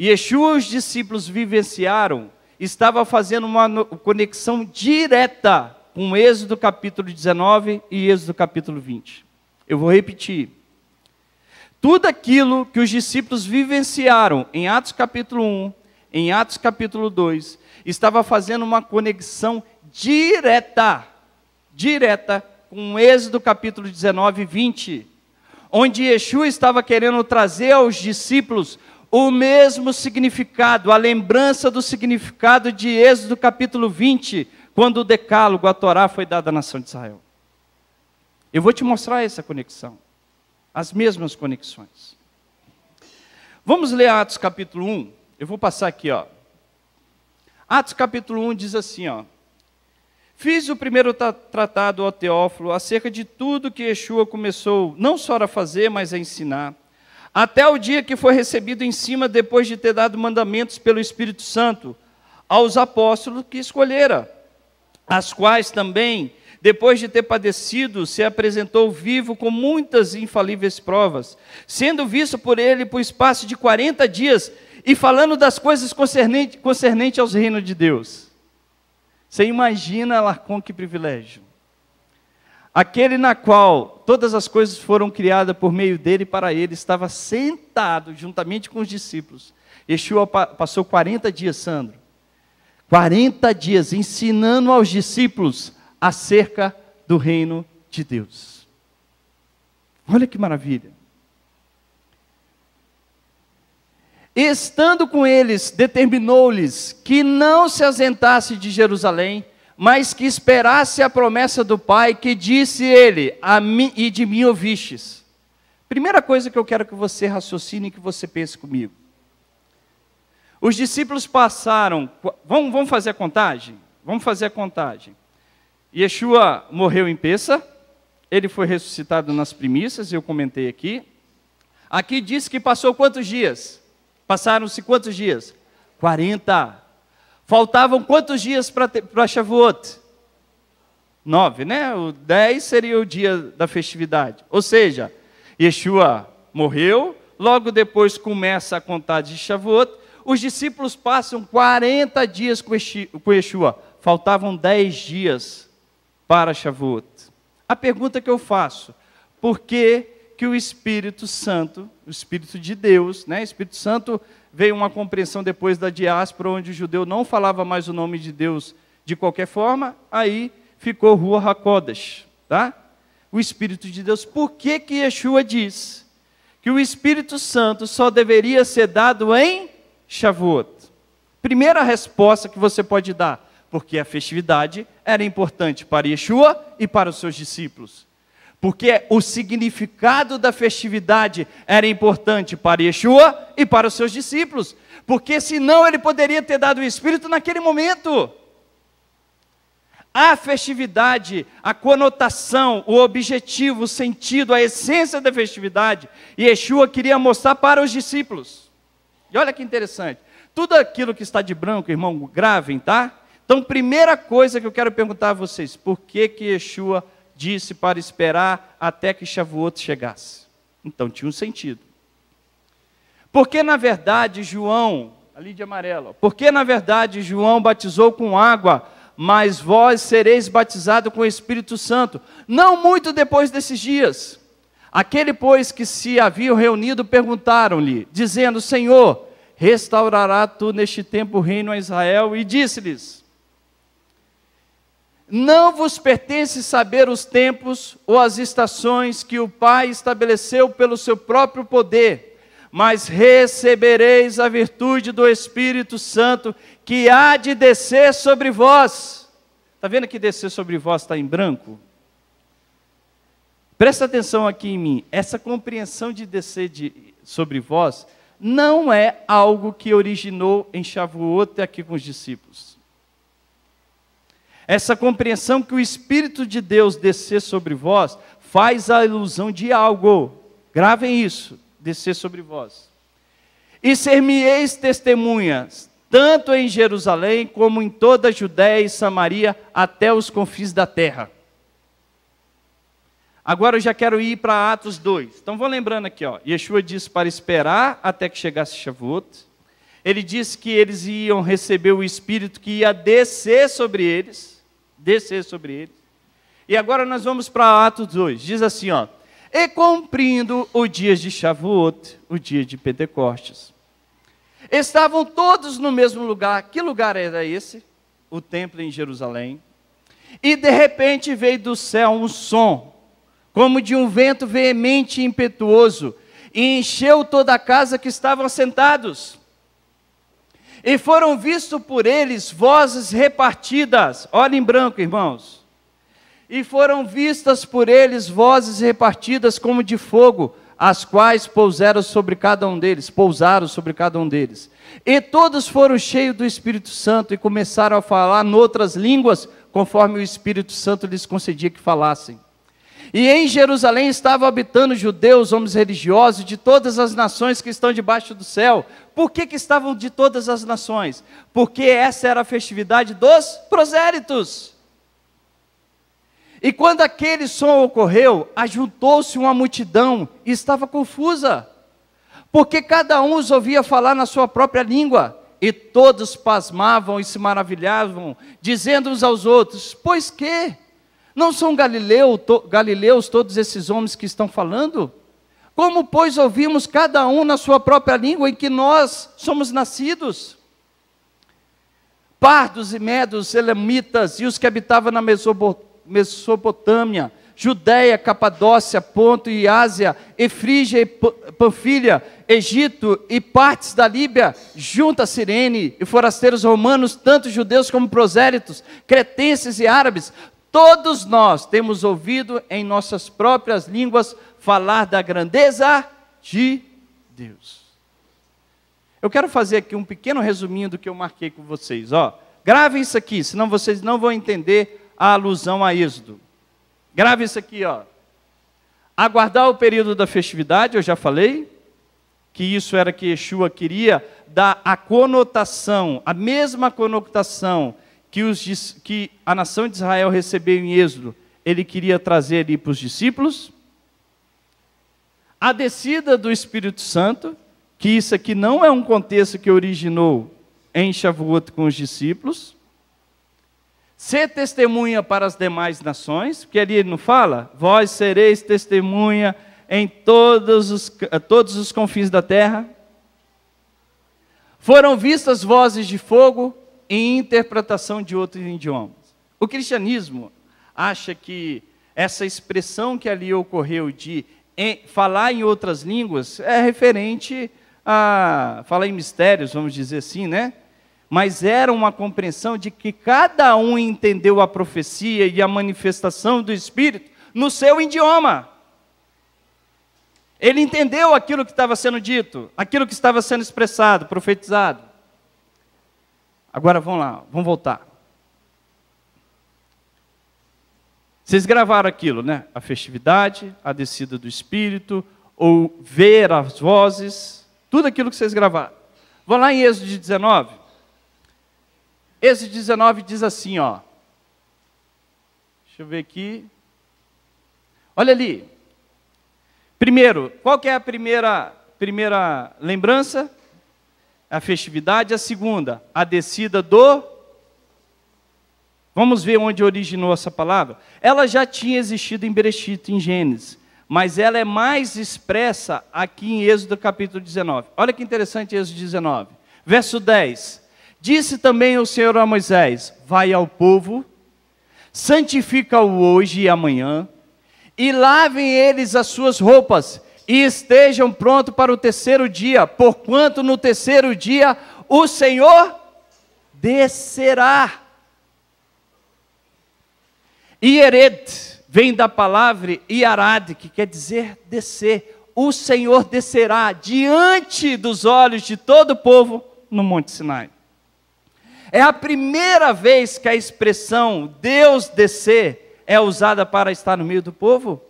Yeshua e os discípulos vivenciaram, estava fazendo uma conexão direta com Êxodo capítulo 19 e Êxodo capítulo 20. Eu vou repetir. Tudo aquilo que os discípulos vivenciaram em Atos capítulo 1, em Atos capítulo 2, estava fazendo uma conexão direta, direta com Êxodo capítulo 19 e 20, onde Yeshua estava querendo trazer aos discípulos o mesmo significado, a lembrança do significado de Êxodo capítulo 20, quando o decálogo, a Torá, foi dada à nação de Israel. Eu vou te mostrar essa conexão, as mesmas conexões. Vamos ler Atos capítulo 1. Eu vou passar aqui, ó. Atos capítulo 1 diz assim, ó: Fiz o primeiro tratado ao Teófilo acerca de tudo que Yeshua começou não só a fazer, mas a ensinar, até o dia que foi recebido em cima depois de ter dado mandamentos pelo Espírito Santo aos apóstolos que escolhera as quais também, depois de ter padecido, se apresentou vivo com muitas infalíveis provas, sendo visto por ele por espaço de 40 dias e falando das coisas concernente, concernente aos reinos de Deus. Você imagina, Larcon que privilégio. Aquele na qual todas as coisas foram criadas por meio dele e para ele, estava sentado juntamente com os discípulos. Yeshua passou 40 dias, Sandro, 40 dias ensinando aos discípulos acerca do reino de Deus. Olha que maravilha. Estando com eles, determinou-lhes que não se ausentasse de Jerusalém, mas que esperasse a promessa do Pai, que disse ele: a mim, E de mim ouvistes. Primeira coisa que eu quero que você raciocine e que você pense comigo. Os discípulos passaram. Vamos, vamos fazer a contagem? Vamos fazer a contagem. Yeshua morreu em Peça, ele foi ressuscitado nas primícias, eu comentei aqui. Aqui diz que passou quantos dias? Passaram-se quantos dias? 40. Faltavam quantos dias para Shavuot? Nove, né? O dez seria o dia da festividade. Ou seja, Yeshua morreu, logo depois começa a contagem de Shavuot, os discípulos passam 40 dias com Yeshua. Faltavam 10 dias para Shavuot. A pergunta que eu faço, por que que o Espírito Santo, o Espírito de Deus, né? O Espírito Santo veio uma compreensão depois da diáspora, onde o judeu não falava mais o nome de Deus de qualquer forma, aí ficou Rua Hakodesh, tá? O Espírito de Deus. Por que que Yeshua diz que o Espírito Santo só deveria ser dado em Shavuot? Primeira resposta que você pode dar, porque a festividade era importante para Yeshua e para os seus discípulos. Porque o significado da festividade era importante para Yeshua e para os seus discípulos. Porque senão ele poderia ter dado o Espírito naquele momento. A festividade, a conotação, o objetivo, o sentido, a essência da festividade, Yeshua queria mostrar para os discípulos. E olha que interessante. Tudo aquilo que está de branco, irmão, gravem, tá? Então, primeira coisa que eu quero perguntar a vocês, por que que Yeshua disse para esperar até que Shavuot chegasse? Então, tinha um sentido. Porque, na verdade, João, ali de amarelo, porque, na verdade, João batizou com água, mas vós sereis batizado com o Espírito Santo, não muito depois desses dias. Aquele, pois, que se haviam reunido, perguntaram-lhe, dizendo: Senhor, restaurará tu neste tempo o reino a Israel? E disse-lhes: Não vos pertence saber os tempos ou as estações que o Pai estabeleceu pelo seu próprio poder, mas recebereis a virtude do Espírito Santo que há de descer sobre vós. Está vendo que descer sobre vós está em branco? Presta atenção aqui em mim. Essa compreensão de descer de, sobre vós não é algo que originou em Shavuot aqui com os discípulos. Essa compreensão que o Espírito de Deus descer sobre vós faz a ilusão de algo. Gravem isso, descer sobre vós. E ser-me-eis testemunhas, tanto em Jerusalém como em toda a Judéia e Samaria, até os confins da terra. Agora eu já quero ir para Atos 2. Então vou lembrando aqui, ó. Yeshua disse para esperar até que chegasse Shavuot. Ele disse que eles iam receber o Espírito que ia descer sobre eles, descer sobre eles. E agora nós vamos para Atos 2. Diz assim, ó: "E cumprindo o dia de Shavuot, o dia de Pentecostes, estavam todos no mesmo lugar. Que lugar era esse? O templo em Jerusalém. E de repente veio do céu um som como de um vento veemente e impetuoso, e encheu toda a casa que estavam sentados. E foram vistos por eles vozes repartidas, olha em branco, irmãos. E foram vistas por eles vozes repartidas como de fogo, as quais pousaram sobre cada um deles, pousaram sobre cada um deles. E todos foram cheios do Espírito Santo e começaram a falar noutras línguas, conforme o Espírito Santo lhes concedia que falassem. E em Jerusalém estavam habitando judeus, homens religiosos, de todas as nações que estão debaixo do céu. Por que, que estavam de todas as nações? Porque essa era a festividade dos prosélitos. E quando aquele som ocorreu, ajuntou-se uma multidão e estava confusa, porque cada um os ouvia falar na sua própria língua, e todos pasmavam e se maravilhavam, dizendo uns aos outros: Pois que? Não são Galileu, to, galileus todos esses homens que estão falando? Como, pois, ouvimos cada um na sua própria língua em que nós somos nascidos? Pardos e medos, elamitas e os que habitavam na Mesopotâmia, Judéia, Capadócia, Ponto e Ásia, Efrígia e Panfilha, Egito e partes da Líbia, junto a Sirene, e forasteiros romanos, tanto judeus como prosélitos, cretenses e árabes, Todos nós temos ouvido em nossas próprias línguas falar da grandeza de Deus. Eu quero fazer aqui um pequeno resuminho do que eu marquei com vocês. Ó, grave isso aqui, senão vocês não vão entender a alusão a Êxodo. Grave isso aqui, ó. Aguardar o período da festividade, eu já falei, que isso era que Yeshua queria, dar a conotação, a mesma conotação que, os, que a nação de Israel recebeu em Êxodo, ele queria trazer ali para os discípulos. A descida do Espírito Santo, que isso aqui não é um contexto que originou em Shavuot com os discípulos. Ser testemunha para as demais nações, porque ali ele não fala, vós sereis testemunha em todos os, todos os confins da terra. Foram vistas vozes de fogo, em interpretação de outros idiomas. O cristianismo acha que essa expressão que ali ocorreu de em, falar em outras línguas é referente a falar em mistérios, vamos dizer assim, né? Mas era uma compreensão de que cada um entendeu a profecia e a manifestação do Espírito no seu idioma. Ele entendeu aquilo que estava sendo dito, aquilo que estava sendo expressado, profetizado. Agora vamos lá, vamos voltar. Vocês gravaram aquilo, né? A festividade, a descida do Espírito, ou ver as vozes, tudo aquilo que vocês gravaram. Vamos lá em Êxodo 19. Êxodo 19 diz assim, ó. Deixa eu ver aqui. Olha ali. Primeiro, qual que é a primeira primeira lembrança? a festividade, a segunda, a descida do. Vamos ver onde originou essa palavra? Ela já tinha existido em Berechito, em Gênesis, mas ela é mais expressa aqui em Êxodo capítulo 19. Olha que interessante Êxodo 19, verso 10. Disse também o Senhor a Moisés: Vai ao povo, santifica-o hoje e amanhã, e lavem eles as suas roupas, e estejam prontos para o terceiro dia, porquanto no terceiro dia o Senhor descerá. Iered vem da palavra Iarad, que quer dizer descer. O Senhor descerá diante dos olhos de todo o povo no Monte Sinai. É a primeira vez que a expressão Deus descer é usada para estar no meio do povo.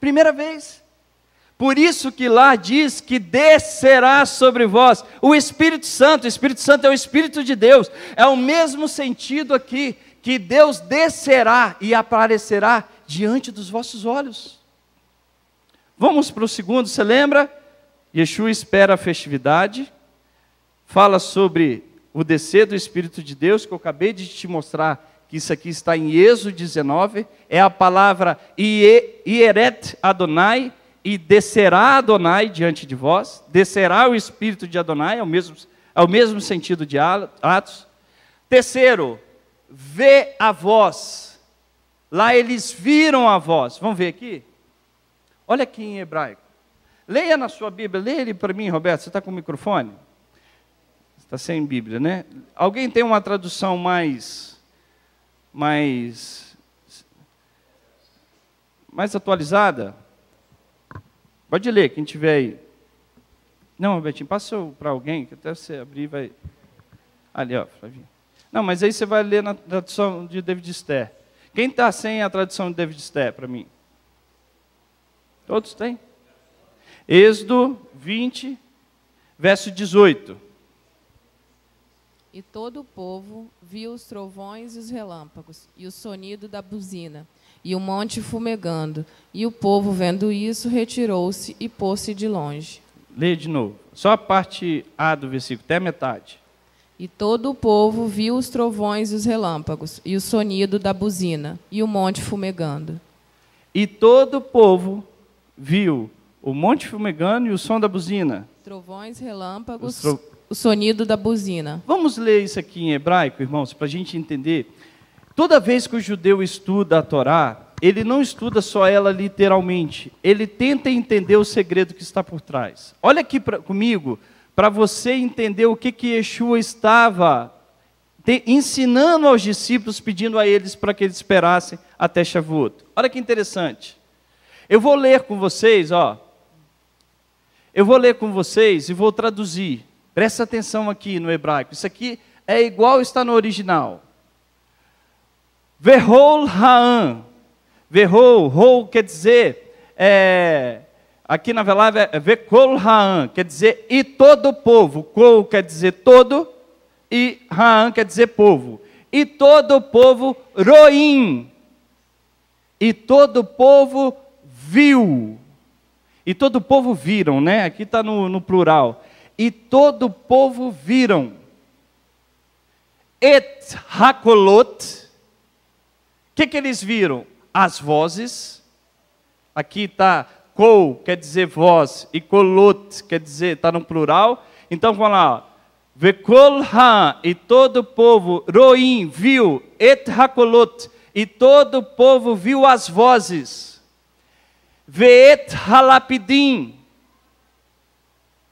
Primeira vez. Por isso que lá diz que descerá sobre vós o Espírito Santo. O Espírito Santo é o Espírito de Deus. É o mesmo sentido aqui que Deus descerá e aparecerá diante dos vossos olhos. Vamos para o segundo, você lembra? Yeshua espera a festividade, fala sobre o descer do Espírito de Deus, que eu acabei de te mostrar que isso aqui está em Êxodo 19, é a palavra Ieret Adonai, e descerá Adonai diante de vós, descerá o espírito de Adonai, ao é mesmo, ao é mesmo sentido de Atos. Terceiro, vê a voz. Lá eles viram a voz. Vamos ver aqui? Olha aqui em hebraico. Leia na sua Bíblia, leia ele para mim, Roberto. Você está com o microfone? Está sem Bíblia, né? Alguém tem uma tradução mais. mais. mais atualizada? Pode ler, quem tiver aí. Não, Betinho, passa para alguém, que até você abrir vai. Ali, ó, Flavinha. Não, mas aí você vai ler na tradução de David Ster. Quem está sem a tradução de David Ster para mim? Todos têm? Êxodo 20, verso 18. E todo o povo viu os trovões e os relâmpagos, e o sonido da buzina, e o monte fumegando. E o povo, vendo isso, retirou-se e pôs-se de longe. Leia de novo, só a parte A do versículo, até a metade. E todo o povo viu os trovões e os relâmpagos, e o sonido da buzina, e o monte fumegando. E todo o povo viu o monte fumegando e o som da buzina. Trovões, relâmpagos, tro... o sonido da buzina. Vamos ler isso aqui em hebraico, irmãos, para a gente entender Toda vez que o judeu estuda a Torá, ele não estuda só ela literalmente, ele tenta entender o segredo que está por trás. Olha aqui pra, comigo, para você entender o que, que Yeshua estava te, ensinando aos discípulos, pedindo a eles para que eles esperassem até Shavuot. Olha que interessante. Eu vou ler com vocês, ó. Eu vou ler com vocês e vou traduzir. Presta atenção aqui no hebraico. Isso aqui é igual está no original. Verrou Haan. Verrou, rou quer dizer, é, aqui na Velava é Vekol quer dizer e todo o povo. Kol quer dizer todo e Haan quer dizer povo. E todo o povo roim. E todo o povo viu. E todo o povo viram, né? Aqui está no, no plural. E todo o povo viram. Et Hakolot que, que eles viram? As vozes. Aqui está col, quer dizer voz, e colot, quer dizer, está no plural. Então vamos lá. ha e todo o povo, Roim, viu, et hakolot, e todo o povo viu as vozes. Veet halapidim,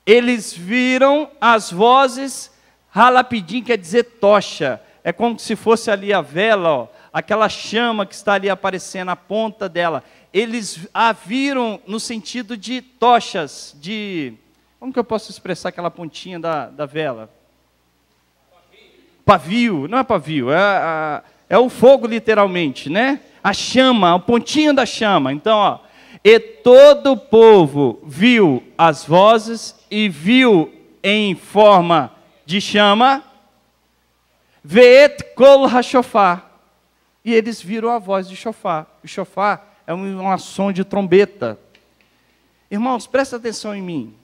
eles viram as vozes, halapidim quer dizer tocha, é como se fosse ali a vela, ó, aquela chama que está ali aparecendo, a ponta dela. Eles a viram no sentido de tochas, de. Como que eu posso expressar aquela pontinha da, da vela? Pavio. pavio, não é pavio, é, a, é o fogo literalmente, né? A chama, o pontinho da chama. Então, ó, e todo o povo viu as vozes e viu em forma de chama, Veet Kol Hashofar. E eles viram a voz de chofar. O chofar é um, um som de trombeta. Irmãos, presta atenção em mim.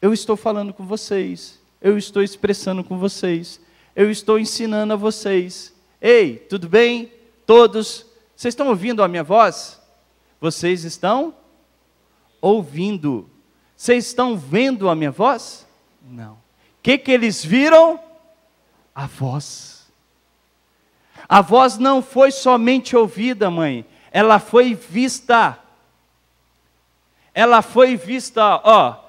Eu estou falando com vocês. Eu estou expressando com vocês. Eu estou ensinando a vocês. Ei, tudo bem? Todos, vocês estão ouvindo a minha voz? Vocês estão ouvindo. Vocês estão vendo a minha voz? Não. O que, que eles viram? A voz. A voz não foi somente ouvida, mãe, ela foi vista. Ela foi vista, ó.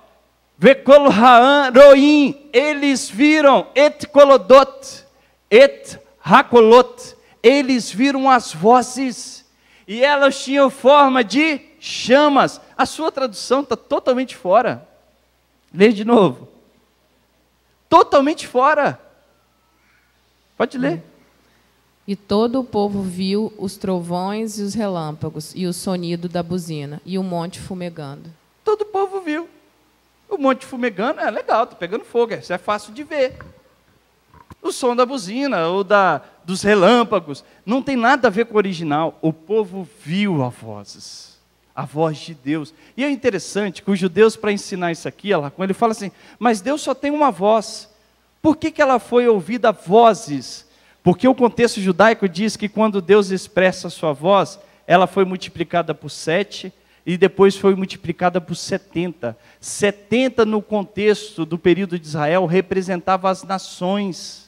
Vekolhaan roim, eles viram et kolodot, et hakolot, eles viram as vozes, e elas tinham forma de chamas. A sua tradução está totalmente fora. Lê de novo. Totalmente fora. Pode ler. E todo o povo viu os trovões e os relâmpagos, e o sonido da buzina, e o monte fumegando. Todo o povo viu. O monte fumegando é legal, está pegando fogo, isso é fácil de ver. O som da buzina ou da, dos relâmpagos não tem nada a ver com o original. O povo viu a vozes, a voz de Deus. E é interessante que os judeus, para ensinar isso aqui, quando ele fala assim: mas Deus só tem uma voz. Por que, que ela foi ouvida vozes? Porque o contexto judaico diz que quando Deus expressa a sua voz, ela foi multiplicada por sete e depois foi multiplicada por setenta. Setenta no contexto do período de Israel, representava as nações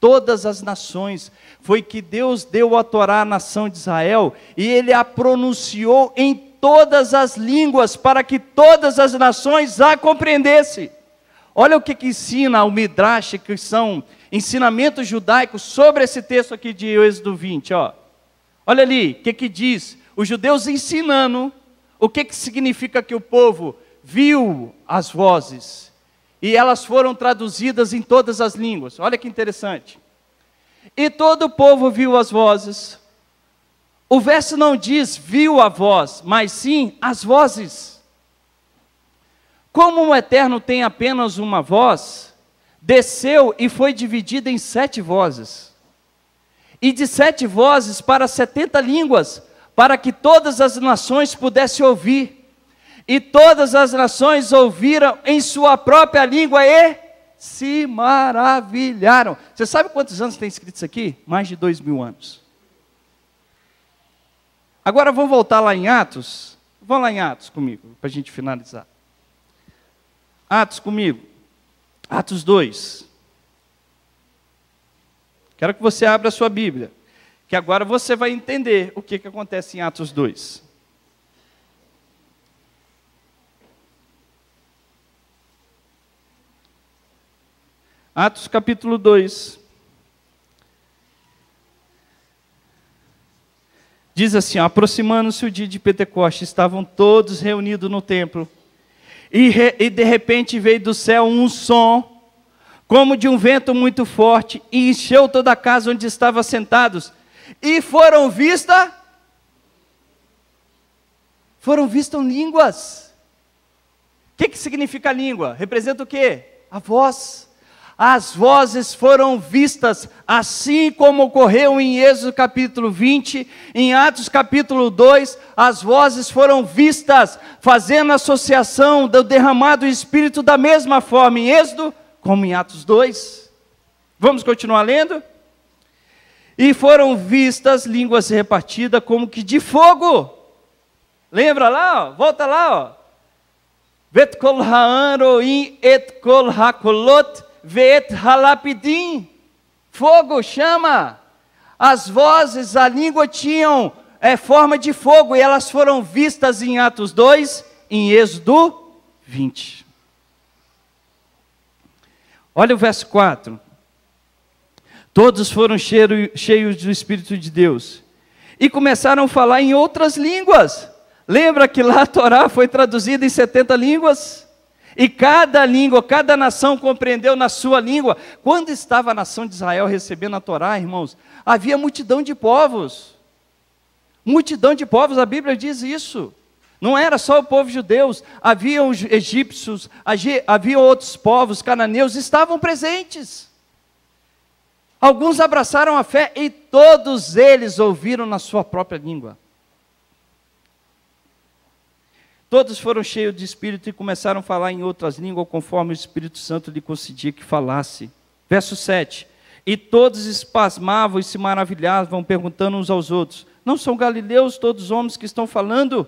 todas as nações. Foi que Deus deu a Torá à nação de Israel e ele a pronunciou em todas as línguas para que todas as nações a compreendessem. Olha o que, que ensina o Midrash, que são ensinamentos judaicos sobre esse texto aqui de Êxodo 20. Ó. Olha ali, o que, que diz? Os judeus ensinando o que, que significa que o povo viu as vozes e elas foram traduzidas em todas as línguas. Olha que interessante. E todo o povo viu as vozes. O verso não diz viu a voz, mas sim as vozes. Como o Eterno tem apenas uma voz, desceu e foi dividida em sete vozes. E de sete vozes para setenta línguas, para que todas as nações pudessem ouvir. E todas as nações ouviram em sua própria língua e se maravilharam. Você sabe quantos anos tem escrito isso aqui? Mais de dois mil anos. Agora vamos voltar lá em Atos. Vão lá em Atos comigo, para a gente finalizar. Atos comigo. Atos 2. Quero que você abra a sua Bíblia, que agora você vai entender o que, que acontece em Atos 2. Atos capítulo 2. Diz assim: aproximando-se o dia de Pentecoste, estavam todos reunidos no templo e, re, e de repente veio do céu um som, como de um vento muito forte, e encheu toda a casa onde estavam sentados. E foram vistas. Foram vistas línguas. O que, que significa língua? Representa o quê? A voz as vozes foram vistas, assim como ocorreu em Êxodo capítulo 20, em Atos capítulo 2, as vozes foram vistas, fazendo associação do derramado Espírito da mesma forma em Êxodo como em Atos 2. Vamos continuar lendo? E foram vistas línguas repartidas como que de fogo. Lembra lá, ó? volta lá, ó. Vet kol ro'im et kol ha'kolot vet halapidim, fogo, chama. As vozes, a língua tinham é, forma de fogo e elas foram vistas em Atos 2, em Êxodo 20. Olha o verso 4. Todos foram cheiro, cheios do Espírito de Deus e começaram a falar em outras línguas. Lembra que lá a Torá foi traduzida em 70 línguas? E cada língua, cada nação compreendeu na sua língua. Quando estava a nação de Israel recebendo a Torá, irmãos, havia multidão de povos. Multidão de povos, a Bíblia diz isso. Não era só o povo judeu, havia os egípcios, havia outros povos cananeus, estavam presentes. Alguns abraçaram a fé e todos eles ouviram na sua própria língua. Todos foram cheios de espírito e começaram a falar em outras línguas, conforme o Espírito Santo lhe concedia que falasse. Verso 7. E todos espasmavam e se maravilhavam, perguntando uns aos outros: Não são galileus todos os homens que estão falando?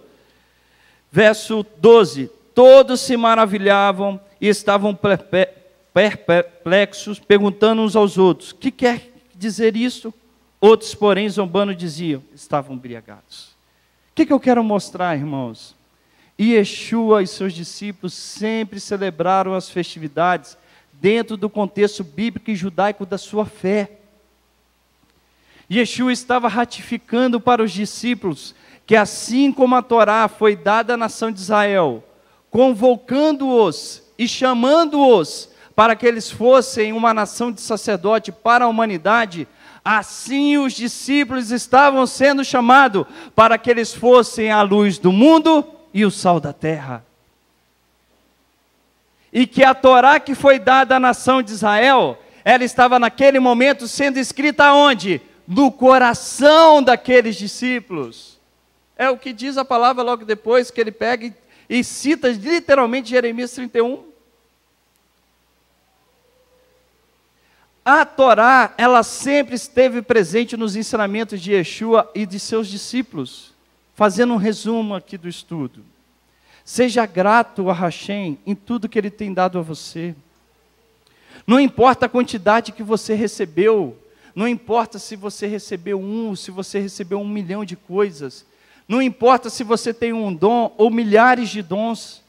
Verso 12: Todos se maravilhavam e estavam perplexos, perguntando uns aos outros: Que quer dizer isso? Outros, porém, zombando, diziam: Estavam embriagados. O que, que eu quero mostrar, irmãos? E Yeshua e seus discípulos sempre celebraram as festividades dentro do contexto bíblico e judaico da sua fé. Yeshua estava ratificando para os discípulos que, assim como a Torá foi dada à nação de Israel, convocando-os e chamando-os para que eles fossem uma nação de sacerdote para a humanidade, assim os discípulos estavam sendo chamados para que eles fossem a luz do mundo e o sal da terra. E que a Torá que foi dada à nação de Israel, ela estava naquele momento sendo escrita onde? No coração daqueles discípulos. É o que diz a palavra logo depois que ele pega e, e cita literalmente Jeremias 31. A Torá, ela sempre esteve presente nos ensinamentos de Yeshua e de seus discípulos. Fazendo um resumo aqui do estudo. Seja grato a Hashem em tudo que ele tem dado a você. Não importa a quantidade que você recebeu, não importa se você recebeu um, se você recebeu um milhão de coisas, não importa se você tem um dom ou milhares de dons,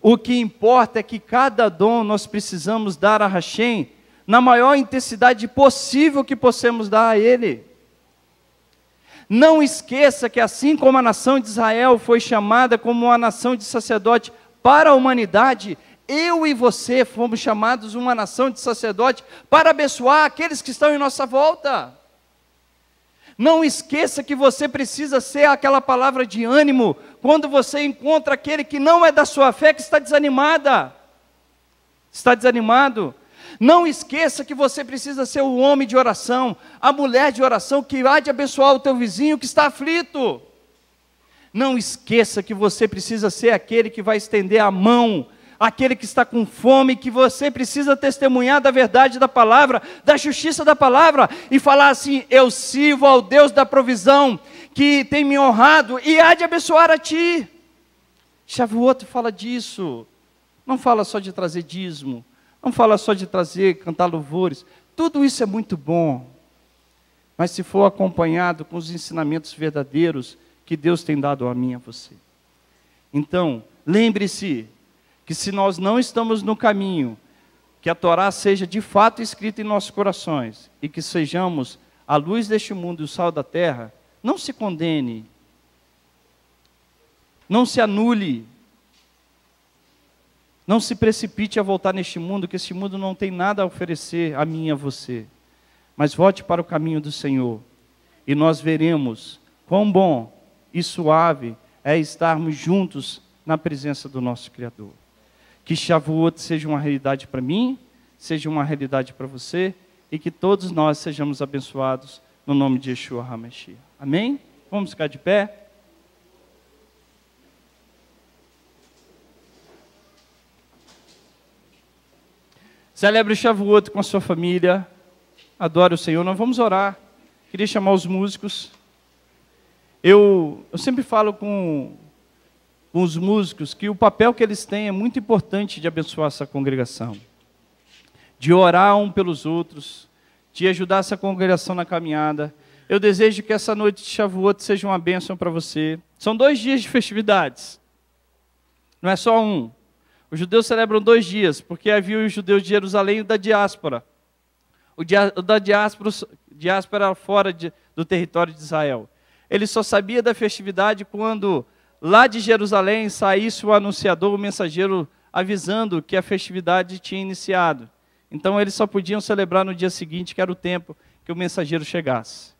o que importa é que cada dom nós precisamos dar a Hashem na maior intensidade possível que possamos dar a Ele. Não esqueça que, assim como a nação de Israel foi chamada como uma nação de sacerdote para a humanidade, eu e você fomos chamados uma nação de sacerdote para abençoar aqueles que estão em nossa volta. Não esqueça que você precisa ser aquela palavra de ânimo quando você encontra aquele que não é da sua fé, que está desanimada. Está desanimado? Não esqueça que você precisa ser o homem de oração, a mulher de oração que há de abençoar o teu vizinho que está aflito. Não esqueça que você precisa ser aquele que vai estender a mão, aquele que está com fome, que você precisa testemunhar da verdade da palavra, da justiça da palavra, e falar assim: Eu sirvo ao Deus da provisão, que tem me honrado e há de abençoar a ti. Chave o outro fala disso, não fala só de trazer dízimo, não fala só de trazer, cantar louvores. Tudo isso é muito bom. Mas se for acompanhado com os ensinamentos verdadeiros que Deus tem dado a mim e a você. Então, lembre-se que se nós não estamos no caminho, que a Torá seja de fato escrita em nossos corações e que sejamos a luz deste mundo e o sal da terra, não se condene, não se anule, não se precipite a voltar neste mundo, que este mundo não tem nada a oferecer a mim e a você. Mas volte para o caminho do Senhor, e nós veremos quão bom e suave é estarmos juntos na presença do nosso Criador. Que Shavuot seja uma realidade para mim, seja uma realidade para você, e que todos nós sejamos abençoados no nome de Yeshua HaMashiach. Amém? Vamos ficar de pé? Celebre o Shavuot com a sua família. Adore o Senhor. Nós vamos orar. Queria chamar os músicos. Eu, eu sempre falo com, com os músicos que o papel que eles têm é muito importante de abençoar essa congregação. De orar um pelos outros. De ajudar essa congregação na caminhada. Eu desejo que essa noite de Shavuot seja uma bênção para você. São dois dias de festividades. Não é só um. Os judeus celebram dois dias, porque havia os judeus de Jerusalém e da diáspora. O, dia, o da diáspora, diáspora fora de, do território de Israel. Ele só sabia da festividade quando lá de Jerusalém saísse o anunciador, o mensageiro, avisando que a festividade tinha iniciado. Então eles só podiam celebrar no dia seguinte, que era o tempo que o mensageiro chegasse.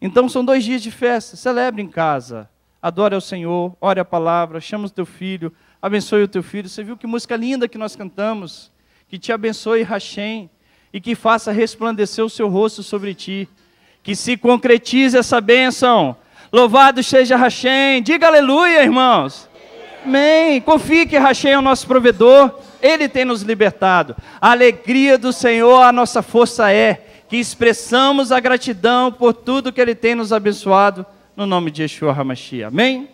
Então são dois dias de festa. Celebre em casa, adore ao Senhor, ore a palavra, chama o teu filho, abençoe o teu filho. Você viu que música linda que nós cantamos? Que te abençoe, Hashem, e que faça resplandecer o seu rosto sobre ti. Que se concretize essa bênção. Louvado seja Hashem. Diga aleluia, irmãos. Amém. Confie que Hashem é o nosso provedor. Ele tem nos libertado. A alegria do Senhor, a nossa força é. Que expressamos a gratidão por tudo que Ele tem nos abençoado. No nome de Yeshua HaMashiach. Amém.